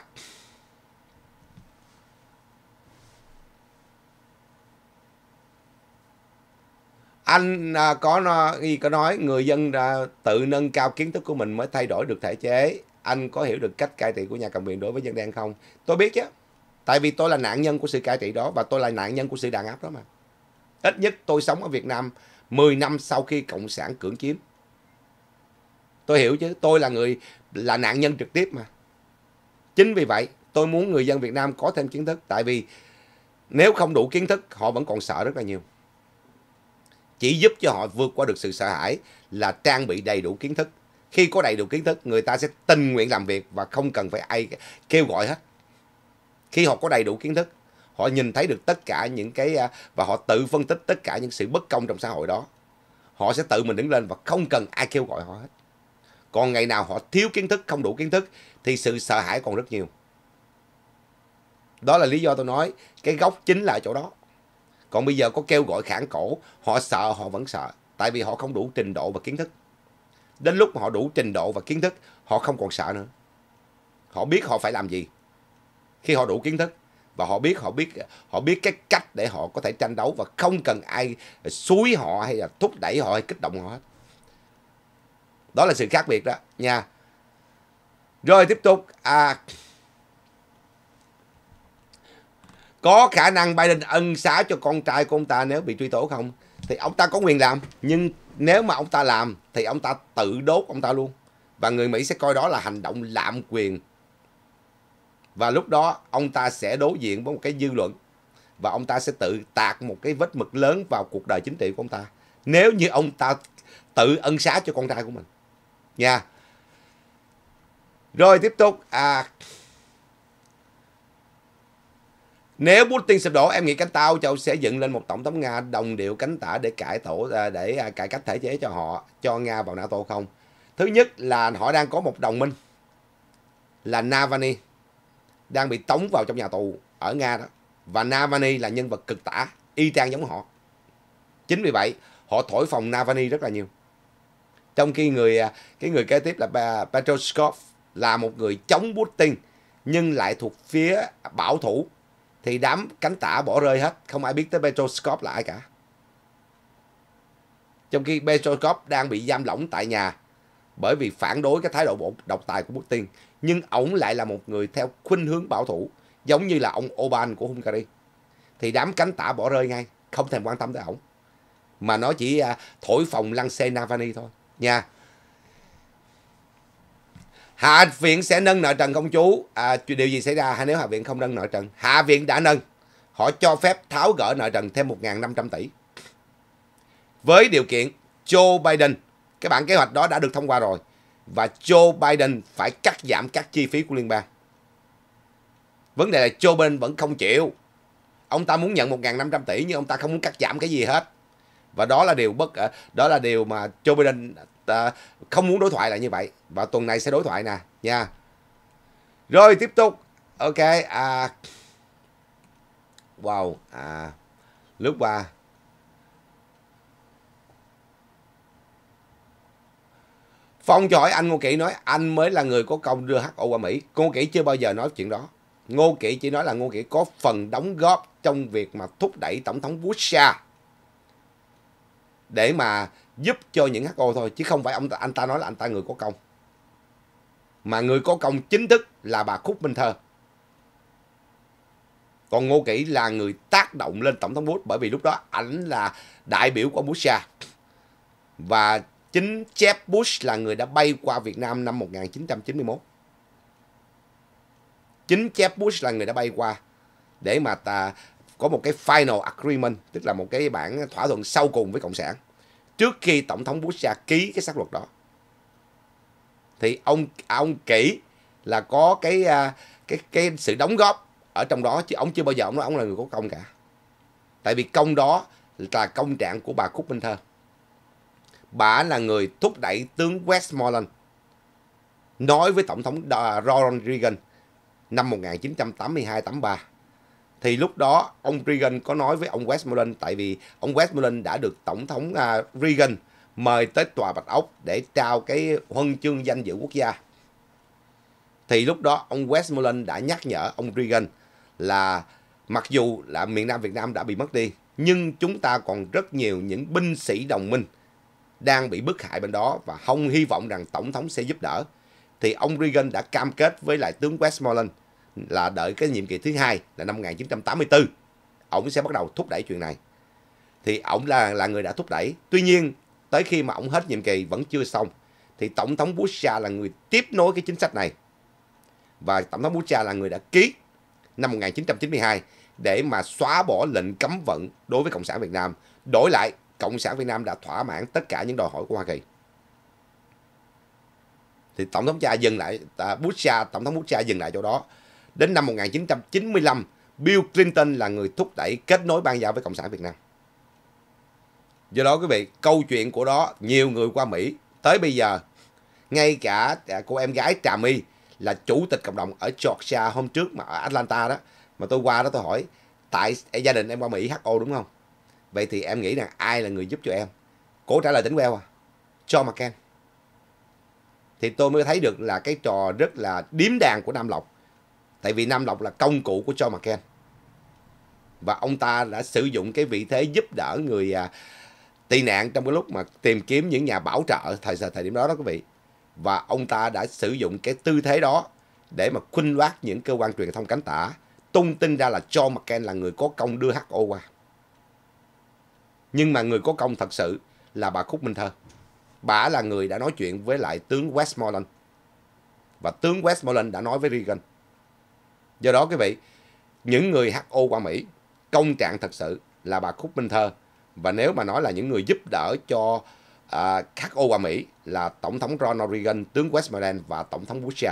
anh à, có gì có nói người dân tự nâng cao kiến thức của mình mới thay đổi được thể chế anh có hiểu được cách cai trị của nhà cầm quyền đối với dân đen không tôi biết chứ tại vì tôi là nạn nhân của sự cai trị đó và tôi là nạn nhân của sự đàn áp đó mà ít nhất tôi sống ở việt nam 10 năm sau khi Cộng sản cưỡng chiếm. Tôi hiểu chứ, tôi là người là nạn nhân trực tiếp mà. Chính vì vậy, tôi muốn người dân Việt Nam có thêm kiến thức tại vì nếu không đủ kiến thức, họ vẫn còn sợ rất là nhiều. Chỉ giúp cho họ vượt qua được sự sợ hãi là trang bị đầy đủ kiến thức. Khi có đầy đủ kiến thức, người ta sẽ tình nguyện làm việc và không cần phải ai kêu gọi hết. Khi họ có đầy đủ kiến thức, họ nhìn thấy được tất cả những cái à, và họ tự phân tích tất cả những sự bất công trong xã hội đó họ sẽ tự mình đứng lên và không cần ai kêu gọi họ hết còn ngày nào họ thiếu kiến thức không đủ kiến thức thì sự sợ hãi còn rất nhiều đó là lý do tôi nói cái gốc chính là chỗ đó còn bây giờ có kêu gọi khản cổ họ sợ họ vẫn sợ tại vì họ không đủ trình độ và kiến thức đến lúc mà họ đủ trình độ và kiến thức họ không còn sợ nữa họ biết họ phải làm gì khi họ đủ kiến thức và họ biết họ biết họ biết cái cách để họ có thể tranh đấu và không cần ai suối họ hay là thúc đẩy họ hay kích động họ hết đó là sự khác biệt đó nha rồi tiếp tục à, có khả năng Biden ân xá cho con trai của ông ta nếu bị truy tố không thì ông ta có quyền làm nhưng nếu mà ông ta làm thì ông ta tự đốt ông ta luôn và người Mỹ sẽ coi đó là hành động lạm quyền và lúc đó ông ta sẽ đối diện với một cái dư luận và ông ta sẽ tự tạc một cái vết mực lớn vào cuộc đời chính trị của ông ta. Nếu như ông ta tự ân xá cho con trai của mình. Nha. Rồi tiếp tục à Nếu Putin sụp đổ, em nghĩ cánh tao châu sẽ dựng lên một tổng thống Nga đồng điệu cánh tả để cải tổ à, để à, cải cách thể chế cho họ cho Nga vào NATO không? Thứ nhất là họ đang có một đồng minh là Navalny đang bị tống vào trong nhà tù ở Nga đó. Và navani là nhân vật cực tả, y trang giống họ. Chính vì vậy, họ thổi phòng navani rất là nhiều. Trong khi người à, cái người kế tiếp là Petroskov là một người chống Putin nhưng lại thuộc phía bảo thủ thì đám cánh tả bỏ rơi hết, không ai biết tới Petroskov là ai cả. Trong khi Petroskov đang bị giam lỏng tại nhà bởi vì phản đối cái thái độ độc tài của Putin nhưng ổng lại là một người theo khuynh hướng bảo thủ giống như là ông Oban của Hungary thì đám cánh tả bỏ rơi ngay không thèm quan tâm tới ổng mà nó chỉ à, thổi phòng lăng xe Navani thôi nha Hạ viện sẽ nâng nợ trần công chú à, điều gì xảy ra hay nếu Hạ viện không nâng nợ trần Hạ viện đã nâng họ cho phép tháo gỡ nợ trần thêm 1.500 tỷ với điều kiện Joe Biden cái bản kế hoạch đó đã được thông qua rồi và Joe Biden phải cắt giảm các chi phí của liên bang. Vấn đề là Joe Biden vẫn không chịu. Ông ta muốn nhận 1.500 tỷ nhưng ông ta không muốn cắt giảm cái gì hết. Và đó là điều bất ờ, đó là điều mà Joe Biden ờ, không muốn đối thoại lại như vậy. Và tuần này sẽ đối thoại nè nha. Rồi tiếp tục. Ok à Wow à lúc qua Phong giỏi anh Ngô Kỵ nói anh mới là người có công đưa HO qua Mỹ. Ngô Kỵ chưa bao giờ nói chuyện đó. Ngô Kỵ chỉ nói là Ngô Kỵ có phần đóng góp trong việc mà thúc đẩy Tổng thống Bush ra để mà giúp cho những HO thôi. Chứ không phải ông anh ta nói là anh ta người có công. Mà người có công chính thức là bà Khúc Minh Thơ. Còn Ngô kỵ là người tác động lên Tổng thống Bush bởi vì lúc đó ảnh là đại biểu của Bush ra. Và Chính Jeb Bush là người đã bay qua Việt Nam năm 1991. Chính Jeb Bush là người đã bay qua để mà ta có một cái final agreement, tức là một cái bản thỏa thuận sau cùng với Cộng sản. Trước khi Tổng thống Bush ra ký cái xác luật đó. Thì ông ông kỹ là có cái à, cái cái sự đóng góp ở trong đó chứ ông chưa bao giờ ông nói ông là người có công cả. Tại vì công đó là công trạng của bà Khúc Minh Thơ. Bà là người thúc đẩy tướng Westmoreland nói với Tổng thống Ronald Reagan năm 1982-83. Thì lúc đó ông Reagan có nói với ông Westmoreland tại vì ông Westmoreland đã được Tổng thống à, Reagan mời tới Tòa Bạch Ốc để trao cái huân chương danh dự quốc gia. Thì lúc đó ông Westmoreland đã nhắc nhở ông Reagan là mặc dù là miền Nam Việt Nam đã bị mất đi nhưng chúng ta còn rất nhiều những binh sĩ đồng minh đang bị bức hại bên đó và không hy vọng rằng tổng thống sẽ giúp đỡ. Thì ông Reagan đã cam kết với lại tướng Westmoreland là đợi cái nhiệm kỳ thứ hai là năm 1984, ông sẽ bắt đầu thúc đẩy chuyện này. Thì ông là là người đã thúc đẩy. Tuy nhiên, tới khi mà ông hết nhiệm kỳ vẫn chưa xong thì tổng thống Bush là người tiếp nối cái chính sách này. Và tổng thống Bush là người đã ký năm 1992 để mà xóa bỏ lệnh cấm vận đối với cộng sản Việt Nam, đổi lại Cộng sản Việt Nam đã thỏa mãn tất cả những đòi hỏi của Hoa Kỳ. Thì Tổng thống cha dừng lại, à, Bush cha, Tổng thống Bush cha dừng lại chỗ đó. Đến năm 1995, Bill Clinton là người thúc đẩy kết nối ban giao với Cộng sản Việt Nam. Do đó quý vị, câu chuyện của đó nhiều người qua Mỹ tới bây giờ, ngay cả à, cô em gái Trà My là chủ tịch cộng đồng ở Georgia hôm trước mà ở Atlanta đó, mà tôi qua đó tôi hỏi tại gia đình em qua Mỹ HO đúng không? Vậy thì em nghĩ rằng ai là người giúp cho em? cố trả lời tỉnh queo à? Cho mà can. Thì tôi mới thấy được là cái trò rất là điếm đàn của Nam Lộc. Tại vì Nam Lộc là công cụ của John McCain. Và ông ta đã sử dụng cái vị thế giúp đỡ người à, tị nạn trong cái lúc mà tìm kiếm những nhà bảo trợ thời thời điểm đó đó quý vị. Và ông ta đã sử dụng cái tư thế đó để mà khuynh loát những cơ quan truyền thông cánh tả tung tin ra là John McCain là người có công đưa HO qua nhưng mà người có công thật sự là bà Khúc Minh Thơ bà là người đã nói chuyện với lại tướng Westmoreland và tướng Westmoreland đã nói với Reagan do đó quý vị những người HO qua Mỹ công trạng thật sự là bà Khúc Minh Thơ và nếu mà nói là những người giúp đỡ cho uh, à, HO qua Mỹ là Tổng thống Ronald Reagan, tướng Westmoreland và Tổng thống Bush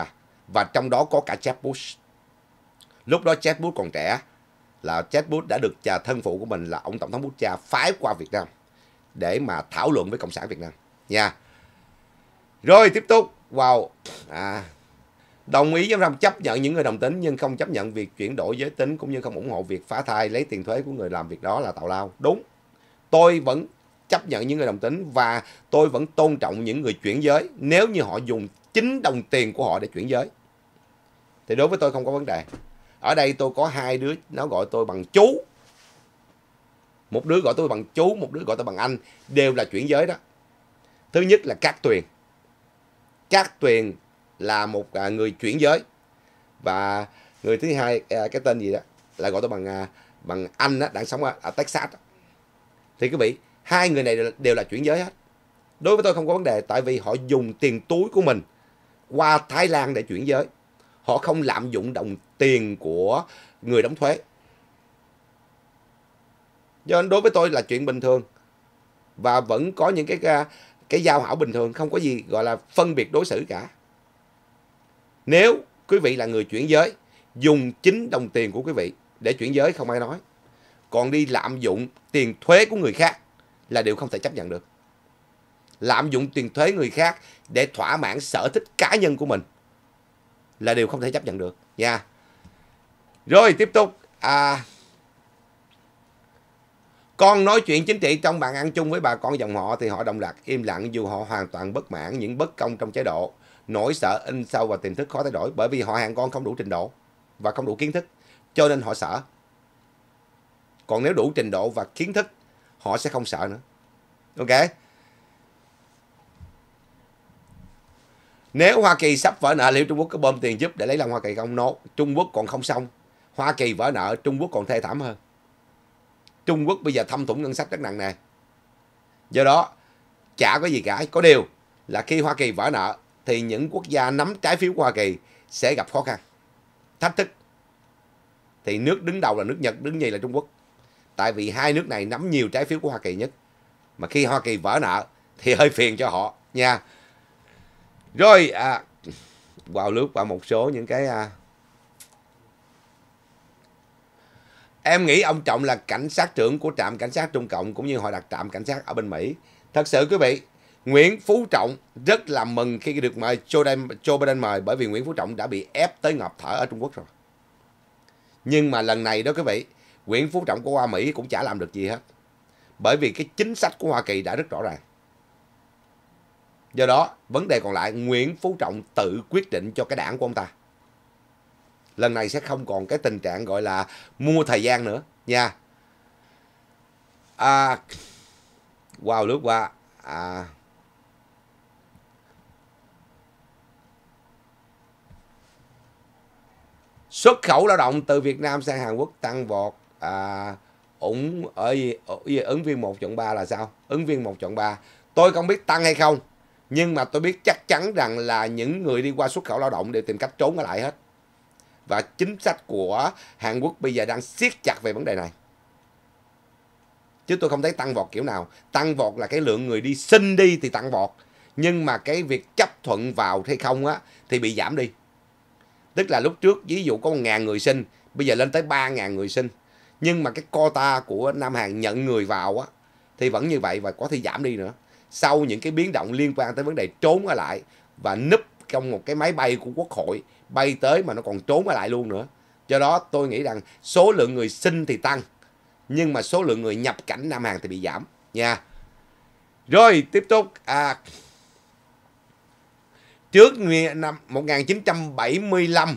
và trong đó có cả Jeb Bush. Lúc đó Jeb Bush còn trẻ là Ted Bush đã được cha thân phụ của mình là ông tổng thống Bush cha phái qua Việt Nam để mà thảo luận với cộng sản Việt Nam nha. Rồi tiếp tục, wow. À, đồng ý với rằng chấp nhận những người đồng tính nhưng không chấp nhận việc chuyển đổi giới tính cũng như không ủng hộ việc phá thai lấy tiền thuế của người làm việc đó là tào lao. Đúng. Tôi vẫn chấp nhận những người đồng tính và tôi vẫn tôn trọng những người chuyển giới nếu như họ dùng chính đồng tiền của họ để chuyển giới. Thì đối với tôi không có vấn đề ở đây tôi có hai đứa nó gọi tôi bằng chú một đứa gọi tôi bằng chú một đứa gọi tôi bằng anh đều là chuyển giới đó thứ nhất là cát tuyền cát tuyền là một à, người chuyển giới và người thứ hai à, cái tên gì đó là gọi tôi bằng à, bằng anh đó, đang sống ở, ở Texas đó. thì quý vị hai người này đều là chuyển giới hết đối với tôi không có vấn đề tại vì họ dùng tiền túi của mình qua Thái Lan để chuyển giới họ không lạm dụng đồng tiền của người đóng thuế cho nên đối với tôi là chuyện bình thường và vẫn có những cái cái giao hảo bình thường không có gì gọi là phân biệt đối xử cả nếu quý vị là người chuyển giới dùng chính đồng tiền của quý vị để chuyển giới không ai nói còn đi lạm dụng tiền thuế của người khác là điều không thể chấp nhận được lạm dụng tiền thuế người khác để thỏa mãn sở thích cá nhân của mình là điều không thể chấp nhận được nha rồi tiếp tục à, con nói chuyện chính trị trong bàn ăn chung với bà con dòng họ thì họ đồng loạt im lặng dù họ hoàn toàn bất mãn những bất công trong chế độ nỗi sợ in sâu và tiềm thức khó thay đổi bởi vì họ hàng con không đủ trình độ và không đủ kiến thức cho nên họ sợ còn nếu đủ trình độ và kiến thức họ sẽ không sợ nữa ok Nếu Hoa Kỳ sắp vỡ nợ liệu Trung Quốc có bơm tiền giúp để lấy lòng Hoa Kỳ không? No. Trung Quốc còn không xong. Hoa Kỳ vỡ nợ, Trung Quốc còn thê thảm hơn. Trung Quốc bây giờ thâm thủng ngân sách rất nặng nề. Do đó, chả có gì cả. Có điều là khi Hoa Kỳ vỡ nợ thì những quốc gia nắm trái phiếu của Hoa Kỳ sẽ gặp khó khăn, thách thức. Thì nước đứng đầu là nước Nhật, đứng nhì là Trung Quốc. Tại vì hai nước này nắm nhiều trái phiếu của Hoa Kỳ nhất. Mà khi Hoa Kỳ vỡ nợ thì hơi phiền cho họ nha. Rồi à vào lướt qua một số những cái à, Em nghĩ ông Trọng là cảnh sát trưởng của trạm cảnh sát Trung Cộng cũng như họ đặt trạm cảnh sát ở bên Mỹ. Thật sự quý vị, Nguyễn Phú Trọng rất là mừng khi được mời Joe Biden mời bởi vì Nguyễn Phú Trọng đã bị ép tới ngập thở ở Trung Quốc rồi. Nhưng mà lần này đó quý vị, Nguyễn Phú Trọng của qua Mỹ cũng chả làm được gì hết. Bởi vì cái chính sách của Hoa Kỳ đã rất rõ ràng. Do đó, vấn đề còn lại Nguyễn Phú Trọng tự quyết định cho cái đảng của ông ta. Lần này sẽ không còn cái tình trạng gọi là mua thời gian nữa nha. À, wow, lướt qua. À, xuất khẩu lao động từ Việt Nam sang Hàn Quốc tăng vọt à, ủng ở, ở, ở ứng viên 1 chọn 3 là sao? Ứng viên 1 chọn 3. Tôi không biết tăng hay không nhưng mà tôi biết chắc chắn rằng là những người đi qua xuất khẩu lao động đều tìm cách trốn ở lại hết và chính sách của Hàn Quốc bây giờ đang siết chặt về vấn đề này chứ tôi không thấy tăng vọt kiểu nào tăng vọt là cái lượng người đi xin đi thì tăng vọt nhưng mà cái việc chấp thuận vào hay không á thì bị giảm đi tức là lúc trước ví dụ có 1.000 người xin bây giờ lên tới 3.000 người xin nhưng mà cái quota của Nam Hàn nhận người vào á thì vẫn như vậy và có thể giảm đi nữa sau những cái biến động liên quan tới vấn đề trốn ở lại và núp trong một cái máy bay của quốc hội bay tới mà nó còn trốn ở lại luôn nữa do đó tôi nghĩ rằng số lượng người xin thì tăng nhưng mà số lượng người nhập cảnh nam hàng thì bị giảm nha rồi tiếp tục à, trước năm 1975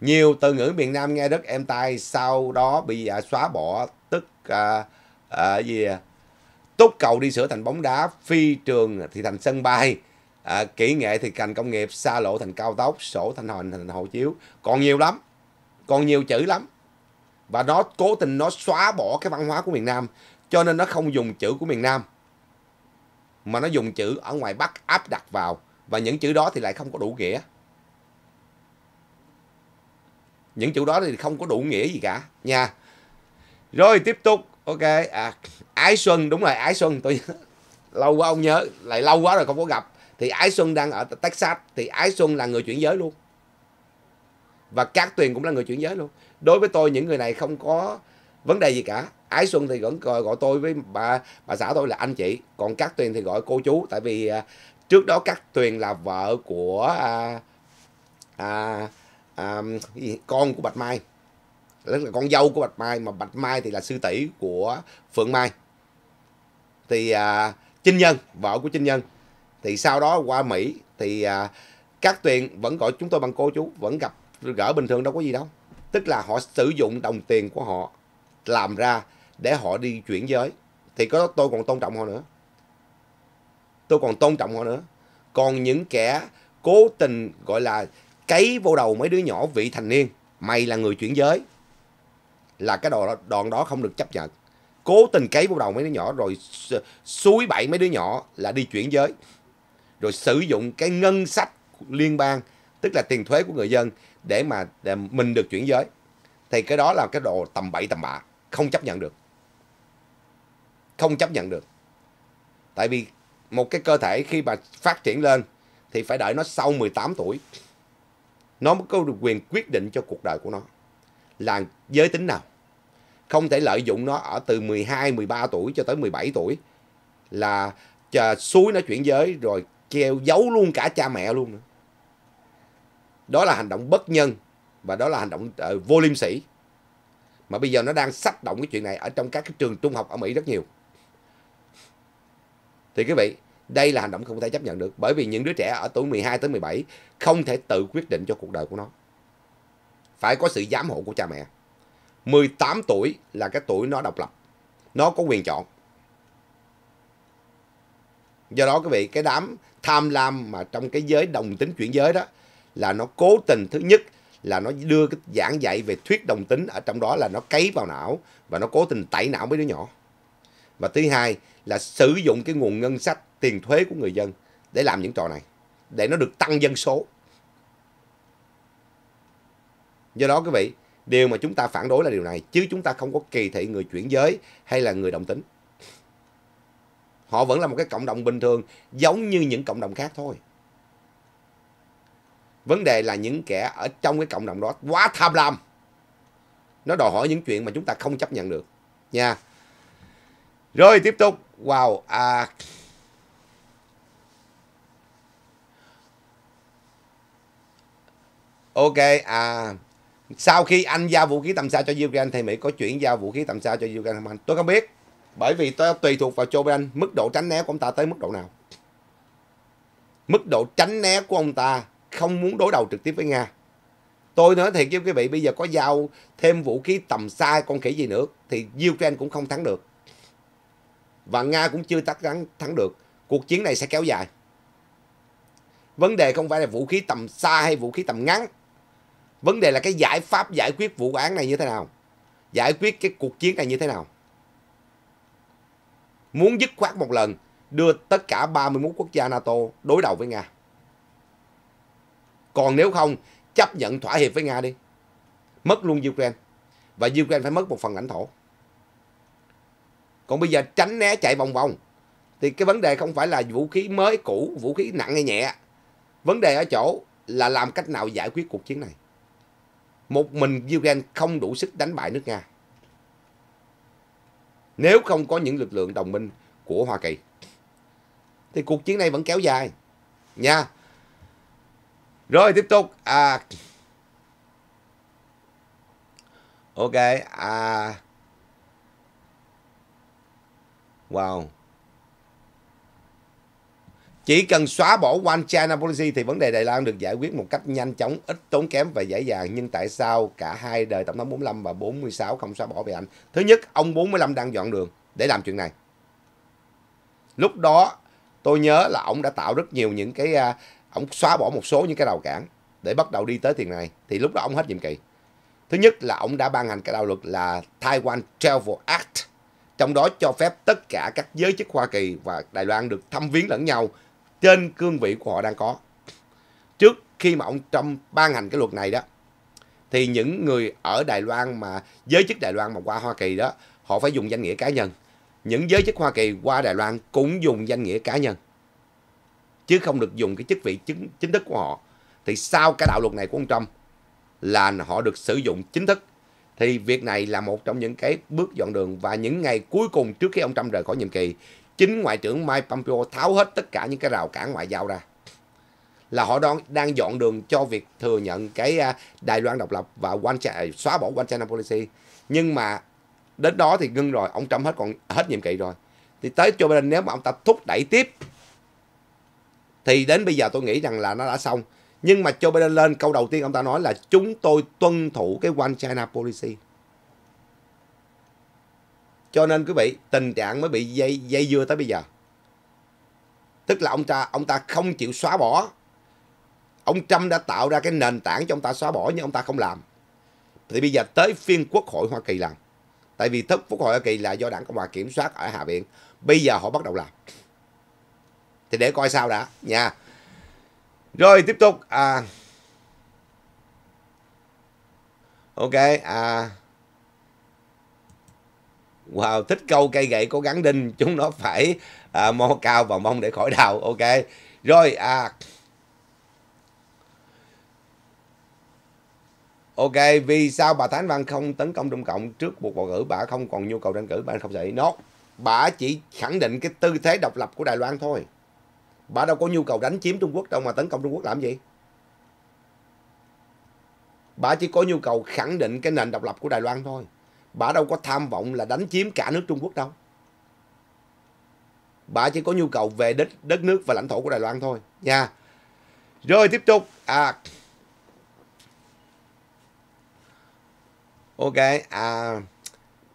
nhiều từ ngữ miền Nam nghe rất em tai sau đó bị à, xóa bỏ tức à, à, gì à, túc cầu đi sửa thành bóng đá, phi trường thì thành sân bay, à, kỹ nghệ thì thành công nghiệp, xa lộ thành cao tốc, sổ thành hình thành hộ chiếu. Còn nhiều lắm, còn nhiều chữ lắm. Và nó cố tình nó xóa bỏ cái văn hóa của miền Nam, cho nên nó không dùng chữ của miền Nam. Mà nó dùng chữ ở ngoài Bắc áp đặt vào, và những chữ đó thì lại không có đủ nghĩa. Những chữ đó thì không có đủ nghĩa gì cả nha. Rồi tiếp tục ok à ái xuân đúng rồi ái xuân tôi lâu quá ông nhớ lại lâu quá rồi không có gặp thì ái xuân đang ở texas thì ái xuân là người chuyển giới luôn và các tuyền cũng là người chuyển giới luôn đối với tôi những người này không có vấn đề gì cả ái xuân thì vẫn gọi, gọi tôi với bà bà xã tôi là anh chị còn các tuyền thì gọi cô chú tại vì à, trước đó các tuyền là vợ của à, à, à, con của bạch mai tức là con dâu của bạch mai mà bạch mai thì là sư tỷ của phượng mai thì à, chinh nhân vợ của chinh nhân thì sau đó qua mỹ thì à, các tuyền vẫn gọi chúng tôi bằng cô chú vẫn gặp gỡ bình thường đâu có gì đâu tức là họ sử dụng đồng tiền của họ làm ra để họ đi chuyển giới thì có tôi còn tôn trọng họ nữa tôi còn tôn trọng họ nữa còn những kẻ cố tình gọi là cấy vô đầu mấy đứa nhỏ vị thành niên mày là người chuyển giới là cái đồ đoạn đó không được chấp nhận cố tình cấy vào đầu mấy đứa nhỏ rồi suối bậy mấy đứa nhỏ là đi chuyển giới rồi sử dụng cái ngân sách liên bang tức là tiền thuế của người dân để mà để mình được chuyển giới thì cái đó là cái đồ tầm bậy tầm bạ không chấp nhận được không chấp nhận được tại vì một cái cơ thể khi mà phát triển lên thì phải đợi nó sau 18 tuổi nó mới có được quyền quyết định cho cuộc đời của nó là giới tính nào không thể lợi dụng nó ở từ 12, 13 tuổi cho tới 17 tuổi là chờ suối nó chuyển giới rồi treo giấu luôn cả cha mẹ luôn nữa. Đó là hành động bất nhân và đó là hành động uh, vô liêm sỉ. Mà bây giờ nó đang sách động cái chuyện này ở trong các cái trường trung học ở Mỹ rất nhiều. Thì quý vị, đây là hành động không thể chấp nhận được bởi vì những đứa trẻ ở tuổi 12 tới 17 không thể tự quyết định cho cuộc đời của nó. Phải có sự giám hộ của cha mẹ. 18 tuổi là cái tuổi nó độc lập. Nó có quyền chọn. Do đó quý vị, cái đám tham lam mà trong cái giới đồng tính chuyển giới đó là nó cố tình thứ nhất là nó đưa cái giảng dạy về thuyết đồng tính ở trong đó là nó cấy vào não và nó cố tình tẩy não mấy đứa nhỏ. Và thứ hai là sử dụng cái nguồn ngân sách tiền thuế của người dân để làm những trò này, để nó được tăng dân số. Do đó quý vị, Điều mà chúng ta phản đối là điều này, chứ chúng ta không có kỳ thị người chuyển giới hay là người đồng tính. Họ vẫn là một cái cộng đồng bình thường, giống như những cộng đồng khác thôi. Vấn đề là những kẻ ở trong cái cộng đồng đó quá tham lam. Nó đòi hỏi những chuyện mà chúng ta không chấp nhận được. Nha. Rồi tiếp tục. Wow. À... Ok. À sau khi anh giao vũ khí tầm xa cho Ukraine thì Mỹ có chuyển giao vũ khí tầm xa cho Ukraine không anh? Tôi không biết. Bởi vì tôi tùy thuộc vào Joe Biden, mức độ tránh né của ông ta tới mức độ nào. Mức độ tránh né của ông ta không muốn đối đầu trực tiếp với Nga. Tôi nói thiệt với quý vị, bây giờ có giao thêm vũ khí tầm xa con khỉ gì nữa thì Ukraine cũng không thắng được. Và Nga cũng chưa thắng, thắng được. Cuộc chiến này sẽ kéo dài. Vấn đề không phải là vũ khí tầm xa hay vũ khí tầm ngắn vấn đề là cái giải pháp giải quyết vụ án này như thế nào giải quyết cái cuộc chiến này như thế nào muốn dứt khoát một lần đưa tất cả 31 quốc gia NATO đối đầu với Nga còn nếu không chấp nhận thỏa hiệp với Nga đi mất luôn Ukraine và Ukraine phải mất một phần lãnh thổ còn bây giờ tránh né chạy vòng vòng thì cái vấn đề không phải là vũ khí mới cũ vũ khí nặng hay nhẹ vấn đề ở chỗ là làm cách nào giải quyết cuộc chiến này một mình Ukraine không đủ sức đánh bại nước Nga. Nếu không có những lực lượng đồng minh của Hoa Kỳ thì cuộc chiến này vẫn kéo dài nha. Rồi tiếp tục à Ok à Wow chỉ cần xóa bỏ One China Policy thì vấn đề Đài Loan được giải quyết một cách nhanh chóng, ít tốn kém và dễ dàng. Nhưng tại sao cả hai đời Tổng thống 45 và 46 không xóa bỏ về ảnh? Thứ nhất, ông 45 đang dọn đường để làm chuyện này. Lúc đó tôi nhớ là ông đã tạo rất nhiều những cái, à, ông xóa bỏ một số những cái rào cản để bắt đầu đi tới tiền này. Thì lúc đó ông hết nhiệm kỳ. Thứ nhất là ông đã ban hành cái đạo luật là Taiwan Travel Act. Trong đó cho phép tất cả các giới chức Hoa Kỳ và Đài Loan được thăm viếng lẫn nhau trên cương vị của họ đang có. Trước khi mà ông Trump ban hành cái luật này đó, thì những người ở Đài Loan mà giới chức Đài Loan mà qua Hoa Kỳ đó, họ phải dùng danh nghĩa cá nhân. Những giới chức Hoa Kỳ qua Đài Loan cũng dùng danh nghĩa cá nhân. Chứ không được dùng cái chức vị chính, chính thức của họ. Thì sau cái đạo luật này của ông Trump là họ được sử dụng chính thức. Thì việc này là một trong những cái bước dọn đường và những ngày cuối cùng trước khi ông Trump rời khỏi nhiệm kỳ chính Ngoại trưởng Mike Pompeo tháo hết tất cả những cái rào cản ngoại giao ra. Là họ đang, đang dọn đường cho việc thừa nhận cái à, Đài Loan độc lập và one China, à, xóa bỏ One China Policy. Nhưng mà đến đó thì ngưng rồi, ông Trump hết còn hết nhiệm kỳ rồi. Thì tới Joe Biden nếu mà ông ta thúc đẩy tiếp thì đến bây giờ tôi nghĩ rằng là nó đã xong. Nhưng mà Joe Biden lên câu đầu tiên ông ta nói là chúng tôi tuân thủ cái One China Policy. Cho nên quý vị, tình trạng mới bị dây dây dưa tới bây giờ. Tức là ông ta ông ta không chịu xóa bỏ. Ông Trump đã tạo ra cái nền tảng cho ông ta xóa bỏ nhưng ông ta không làm. Thì bây giờ tới phiên Quốc hội Hoa Kỳ làm. Tại vì thất Quốc hội Hoa Kỳ là do Đảng Cộng hòa kiểm soát ở Hạ viện. Bây giờ họ bắt đầu làm. Thì để coi sao đã nha. Rồi tiếp tục à Ok à wow, thích câu cây gậy có gắn đinh chúng nó phải à, mo cao và mông để khỏi đau ok rồi à Ok, vì sao bà Thánh Văn không tấn công Trung Cộng trước cuộc bầu cử, bà không còn nhu cầu tranh cử, bà không sợ nó. Bà chỉ khẳng định cái tư thế độc lập của Đài Loan thôi. Bà đâu có nhu cầu đánh chiếm Trung Quốc đâu mà tấn công Trung Quốc làm gì. Bà chỉ có nhu cầu khẳng định cái nền độc lập của Đài Loan thôi. Bà đâu có tham vọng là đánh chiếm cả nước Trung Quốc đâu. Bà chỉ có nhu cầu về đất, đất nước và lãnh thổ của Đài Loan thôi nha. Rồi tiếp tục. À, ok. À,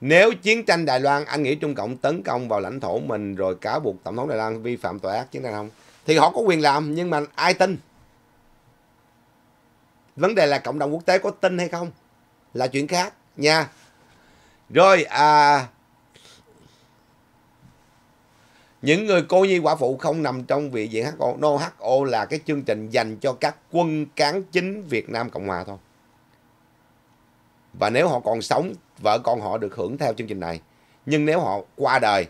nếu chiến tranh Đài Loan, anh nghĩ Trung Cộng tấn công vào lãnh thổ mình rồi cáo buộc Tổng thống Đài Loan vi phạm tội ác chiến tranh không? Thì họ có quyền làm, nhưng mà ai tin? Vấn đề là cộng đồng quốc tế có tin hay không? Là chuyện khác nha. Rồi à những người cô nhi quả phụ không nằm trong vị diện HO. NoHO là cái chương trình dành cho các quân cán chính Việt Nam Cộng Hòa thôi. Và nếu họ còn sống, vợ con họ được hưởng theo chương trình này. Nhưng nếu họ qua đời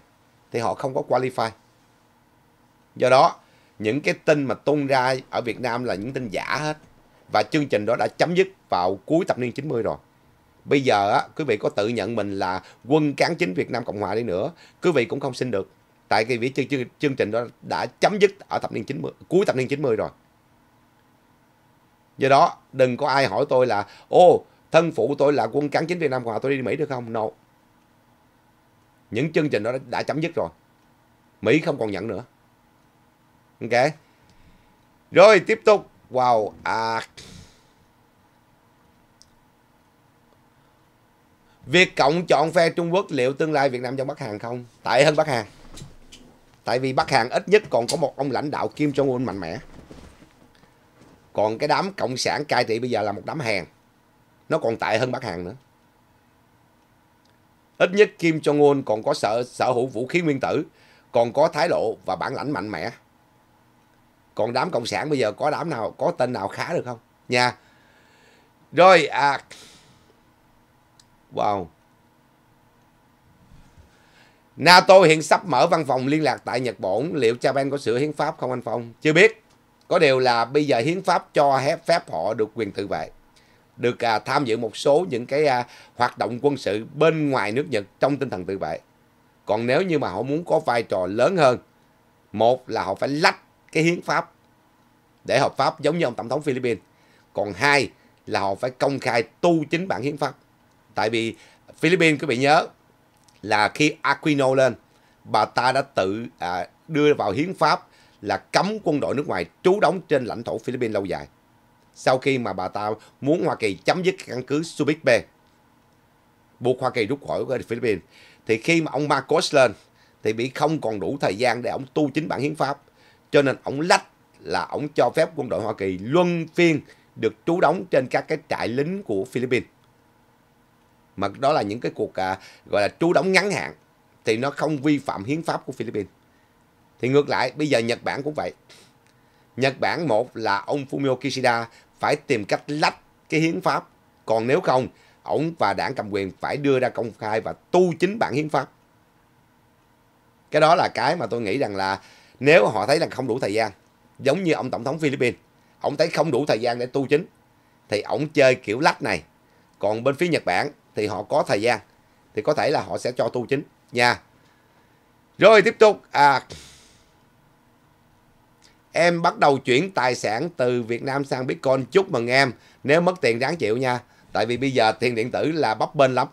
thì họ không có qualify. Do đó, những cái tin mà tung ra ở Việt Nam là những tin giả hết. Và chương trình đó đã chấm dứt vào cuối thập niên 90 rồi bây giờ á, quý vị có tự nhận mình là quân cán chính Việt Nam Cộng Hòa đi nữa quý vị cũng không xin được tại cái vị chương, chương, chương trình đó đã chấm dứt ở thập niên 90 cuối thập niên 90 rồi do đó đừng có ai hỏi tôi là ô thân phụ tôi là quân cán chính Việt Nam Cộng Hòa tôi đi Mỹ được không no những chương trình đó đã, đã chấm dứt rồi Mỹ không còn nhận nữa ok rồi tiếp tục wow à Việc cộng chọn phe Trung Quốc liệu tương lai Việt Nam trong Bắc Hàn không? Tệ hơn Bắc Hàn. Tại vì Bắc Hàn ít nhất còn có một ông lãnh đạo Kim Jong Un mạnh mẽ. Còn cái đám cộng sản cai trị bây giờ là một đám hàng. Nó còn tệ hơn Bắc Hàn nữa. Ít nhất Kim Jong Un còn có sở sở hữu vũ khí nguyên tử, còn có thái độ và bản lãnh mạnh mẽ. Còn đám cộng sản bây giờ có đám nào có tên nào khá được không? Nha. Rồi à Wow. NATO hiện sắp mở văn phòng liên lạc tại Nhật Bản. Liệu Japan có sửa hiến pháp không anh Phong? Chưa biết. Có điều là bây giờ hiến pháp cho phép họ được quyền tự vệ. Được à, tham dự một số những cái à, hoạt động quân sự bên ngoài nước Nhật trong tinh thần tự vệ. Còn nếu như mà họ muốn có vai trò lớn hơn. Một là họ phải lách cái hiến pháp để hợp pháp giống như ông Tổng thống Philippines. Còn hai là họ phải công khai tu chính bản hiến pháp tại vì Philippines quý vị nhớ là khi Aquino lên bà ta đã tự à, đưa vào hiến pháp là cấm quân đội nước ngoài trú đóng trên lãnh thổ Philippines lâu dài sau khi mà bà ta muốn Hoa Kỳ chấm dứt căn cứ Subic Bay buộc Hoa Kỳ rút khỏi Philippines thì khi mà ông Marcos lên thì bị không còn đủ thời gian để ông tu chính bản hiến pháp cho nên ông lách là ông cho phép quân đội Hoa Kỳ luân phiên được trú đóng trên các cái trại lính của Philippines mà đó là những cái cuộc à, gọi là trú đóng ngắn hạn thì nó không vi phạm hiến pháp của Philippines. Thì ngược lại, bây giờ Nhật Bản cũng vậy. Nhật Bản một là ông Fumio Kishida phải tìm cách lách cái hiến pháp, còn nếu không, ông và đảng cầm quyền phải đưa ra công khai và tu chính bản hiến pháp. Cái đó là cái mà tôi nghĩ rằng là nếu họ thấy rằng không đủ thời gian, giống như ông tổng thống Philippines, ông thấy không đủ thời gian để tu chính thì ông chơi kiểu lách này. Còn bên phía Nhật Bản thì họ có thời gian thì có thể là họ sẽ cho tu chính nha rồi tiếp tục à em bắt đầu chuyển tài sản từ Việt Nam sang Bitcoin chúc mừng em nếu mất tiền đáng chịu nha tại vì bây giờ tiền điện tử là bấp bênh lắm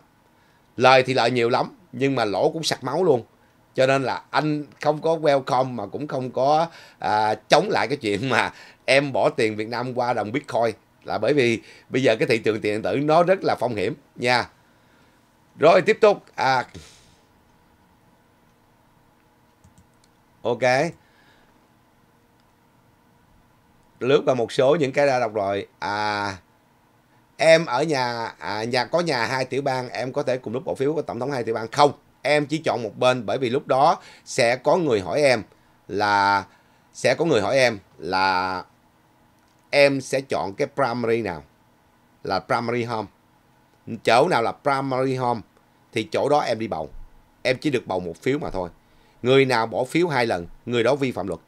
lời thì lợi nhiều lắm nhưng mà lỗ cũng sặc máu luôn cho nên là anh không có welcome mà cũng không có à, chống lại cái chuyện mà em bỏ tiền Việt Nam qua đồng Bitcoin là bởi vì bây giờ cái thị trường tiền điện tử nó rất là phong hiểm nha rồi tiếp tục à ok lướt vào một số những cái đã đọc rồi à em ở nhà à, nhà có nhà hai tiểu bang em có thể cùng lúc bỏ phiếu của tổng thống hai tiểu bang không em chỉ chọn một bên bởi vì lúc đó sẽ có người hỏi em là sẽ có người hỏi em là em sẽ chọn cái primary nào là primary home chỗ nào là primary home thì chỗ đó em đi bầu em chỉ được bầu một phiếu mà thôi người nào bỏ phiếu hai lần người đó vi phạm luật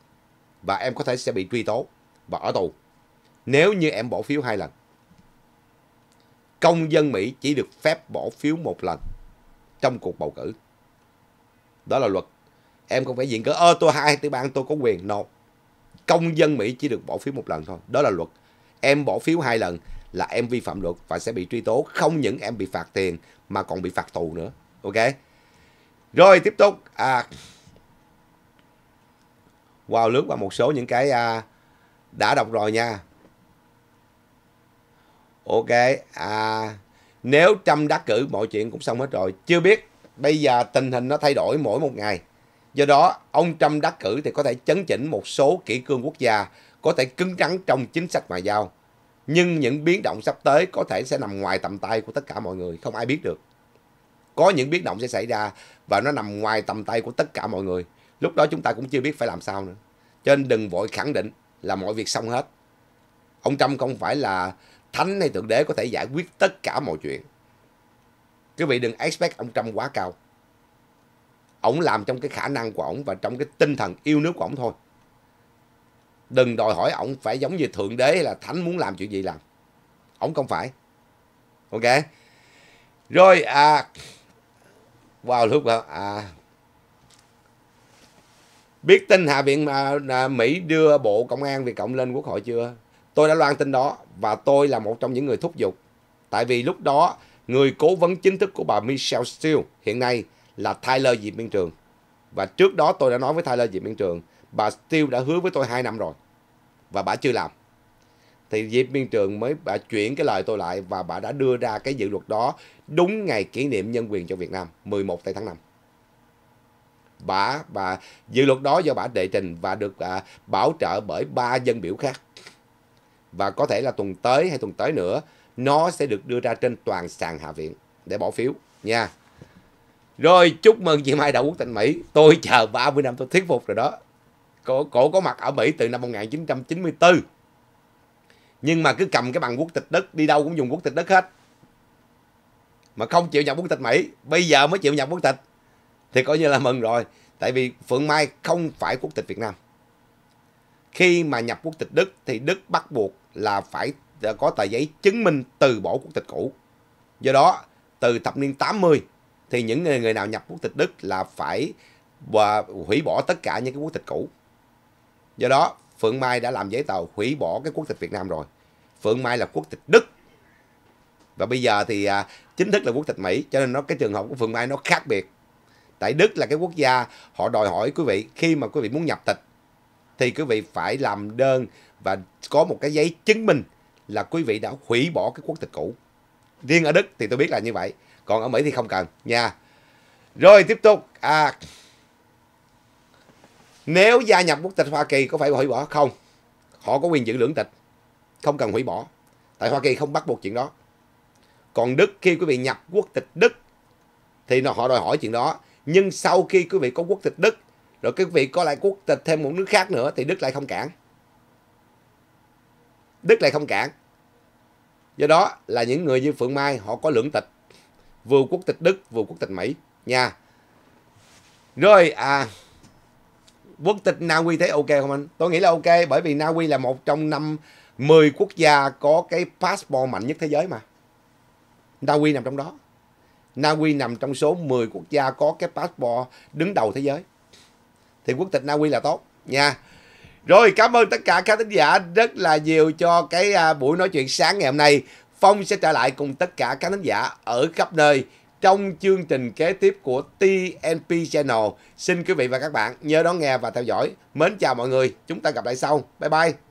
và em có thể sẽ bị truy tố và ở tù nếu như em bỏ phiếu hai lần công dân mỹ chỉ được phép bỏ phiếu một lần trong cuộc bầu cử đó là luật em không phải diện cớ ơ tôi hai tư bang tôi có quyền nộp no công dân Mỹ chỉ được bỏ phiếu một lần thôi. Đó là luật. Em bỏ phiếu hai lần là em vi phạm luật và sẽ bị truy tố. Không những em bị phạt tiền mà còn bị phạt tù nữa. Ok. Rồi tiếp tục. À, wow lướt qua một số những cái à, đã đọc rồi nha. Ok. À, nếu Trump đắc cử mọi chuyện cũng xong hết rồi. Chưa biết. Bây giờ tình hình nó thay đổi mỗi một ngày. Do đó, ông Trump đắc cử thì có thể chấn chỉnh một số kỷ cương quốc gia, có thể cứng rắn trong chính sách ngoại giao. Nhưng những biến động sắp tới có thể sẽ nằm ngoài tầm tay của tất cả mọi người, không ai biết được. Có những biến động sẽ xảy ra và nó nằm ngoài tầm tay của tất cả mọi người. Lúc đó chúng ta cũng chưa biết phải làm sao nữa. Cho nên đừng vội khẳng định là mọi việc xong hết. Ông Trump không phải là thánh hay thượng đế có thể giải quyết tất cả mọi chuyện. Quý vị đừng expect ông Trump quá cao ổng làm trong cái khả năng của ổng và trong cái tinh thần yêu nước của ổng thôi đừng đòi hỏi ổng phải giống như thượng đế là thánh muốn làm chuyện gì làm ổng không phải ok rồi à vào wow, lúc đó à biết tin hạ viện à, mỹ đưa bộ công an việt cộng lên quốc hội chưa tôi đã loan tin đó và tôi là một trong những người thúc giục tại vì lúc đó người cố vấn chính thức của bà michelle steele hiện nay là Tyler Diệp biên Trường. Và trước đó tôi đã nói với Tyler Diệp biên Trường, bà Steel đã hứa với tôi 2 năm rồi. Và bà chưa làm. Thì Diệp biên Trường mới bà chuyển cái lời tôi lại và bà đã đưa ra cái dự luật đó đúng ngày kỷ niệm nhân quyền cho Việt Nam 11 tây tháng 5 bà và dự luật đó do bà đệ trình và được à, bảo trợ bởi ba dân biểu khác và có thể là tuần tới hay tuần tới nữa nó sẽ được đưa ra trên toàn sàn hạ viện để bỏ phiếu nha rồi chúc mừng chị Mai Đậu Quốc tịch Mỹ. Tôi chờ 30 năm tôi thuyết phục rồi đó. Cổ, cổ có mặt ở Mỹ từ năm 1994. Nhưng mà cứ cầm cái bằng quốc tịch Đức đi đâu cũng dùng quốc tịch Đức hết. Mà không chịu nhập quốc tịch Mỹ. Bây giờ mới chịu nhập quốc tịch. Thì coi như là mừng rồi. Tại vì Phượng Mai không phải quốc tịch Việt Nam. Khi mà nhập quốc tịch Đức thì Đức bắt buộc là phải ờ, có tờ giấy chứng minh từ bỏ quốc tịch cũ. Do đó, từ thập niên 80 thì những người, người nào nhập quốc tịch Đức là phải và hủy bỏ tất cả những cái quốc tịch cũ. Do đó, Phượng Mai đã làm giấy tờ hủy bỏ cái quốc tịch Việt Nam rồi. Phượng Mai là quốc tịch Đức. Và bây giờ thì à, chính thức là quốc tịch Mỹ, cho nên nó cái trường hợp của Phượng Mai nó khác biệt. Tại Đức là cái quốc gia họ đòi hỏi quý vị khi mà quý vị muốn nhập tịch thì quý vị phải làm đơn và có một cái giấy chứng minh là quý vị đã hủy bỏ cái quốc tịch cũ. Riêng ở Đức thì tôi biết là như vậy còn ở Mỹ thì không cần nha rồi tiếp tục à, nếu gia nhập quốc tịch Hoa Kỳ có phải hủy bỏ không họ có quyền giữ lưỡng tịch không cần hủy bỏ tại Hoa Kỳ không bắt buộc chuyện đó còn Đức khi quý vị nhập quốc tịch Đức thì họ đòi hỏi chuyện đó nhưng sau khi quý vị có quốc tịch Đức rồi quý vị có lại quốc tịch thêm một nước khác nữa thì Đức lại không cản Đức lại không cản do đó là những người như Phượng Mai họ có lưỡng tịch vừa quốc tịch Đức, vừa quốc tịch Mỹ nha. Rồi à quốc tịch Na Uy thấy ok không anh? Tôi nghĩ là ok bởi vì Na Uy là một trong năm 10 quốc gia có cái passport mạnh nhất thế giới mà. Na Uy nằm trong đó. Na Uy nằm trong số 10 quốc gia có cái passport đứng đầu thế giới. Thì quốc tịch Na Uy là tốt nha. Rồi cảm ơn tất cả các khán giả rất là nhiều cho cái à, buổi nói chuyện sáng ngày hôm nay. Phong sẽ trở lại cùng tất cả các khán giả ở khắp nơi trong chương trình kế tiếp của TNP Channel. Xin quý vị và các bạn nhớ đón nghe và theo dõi. Mến chào mọi người, chúng ta gặp lại sau. Bye bye.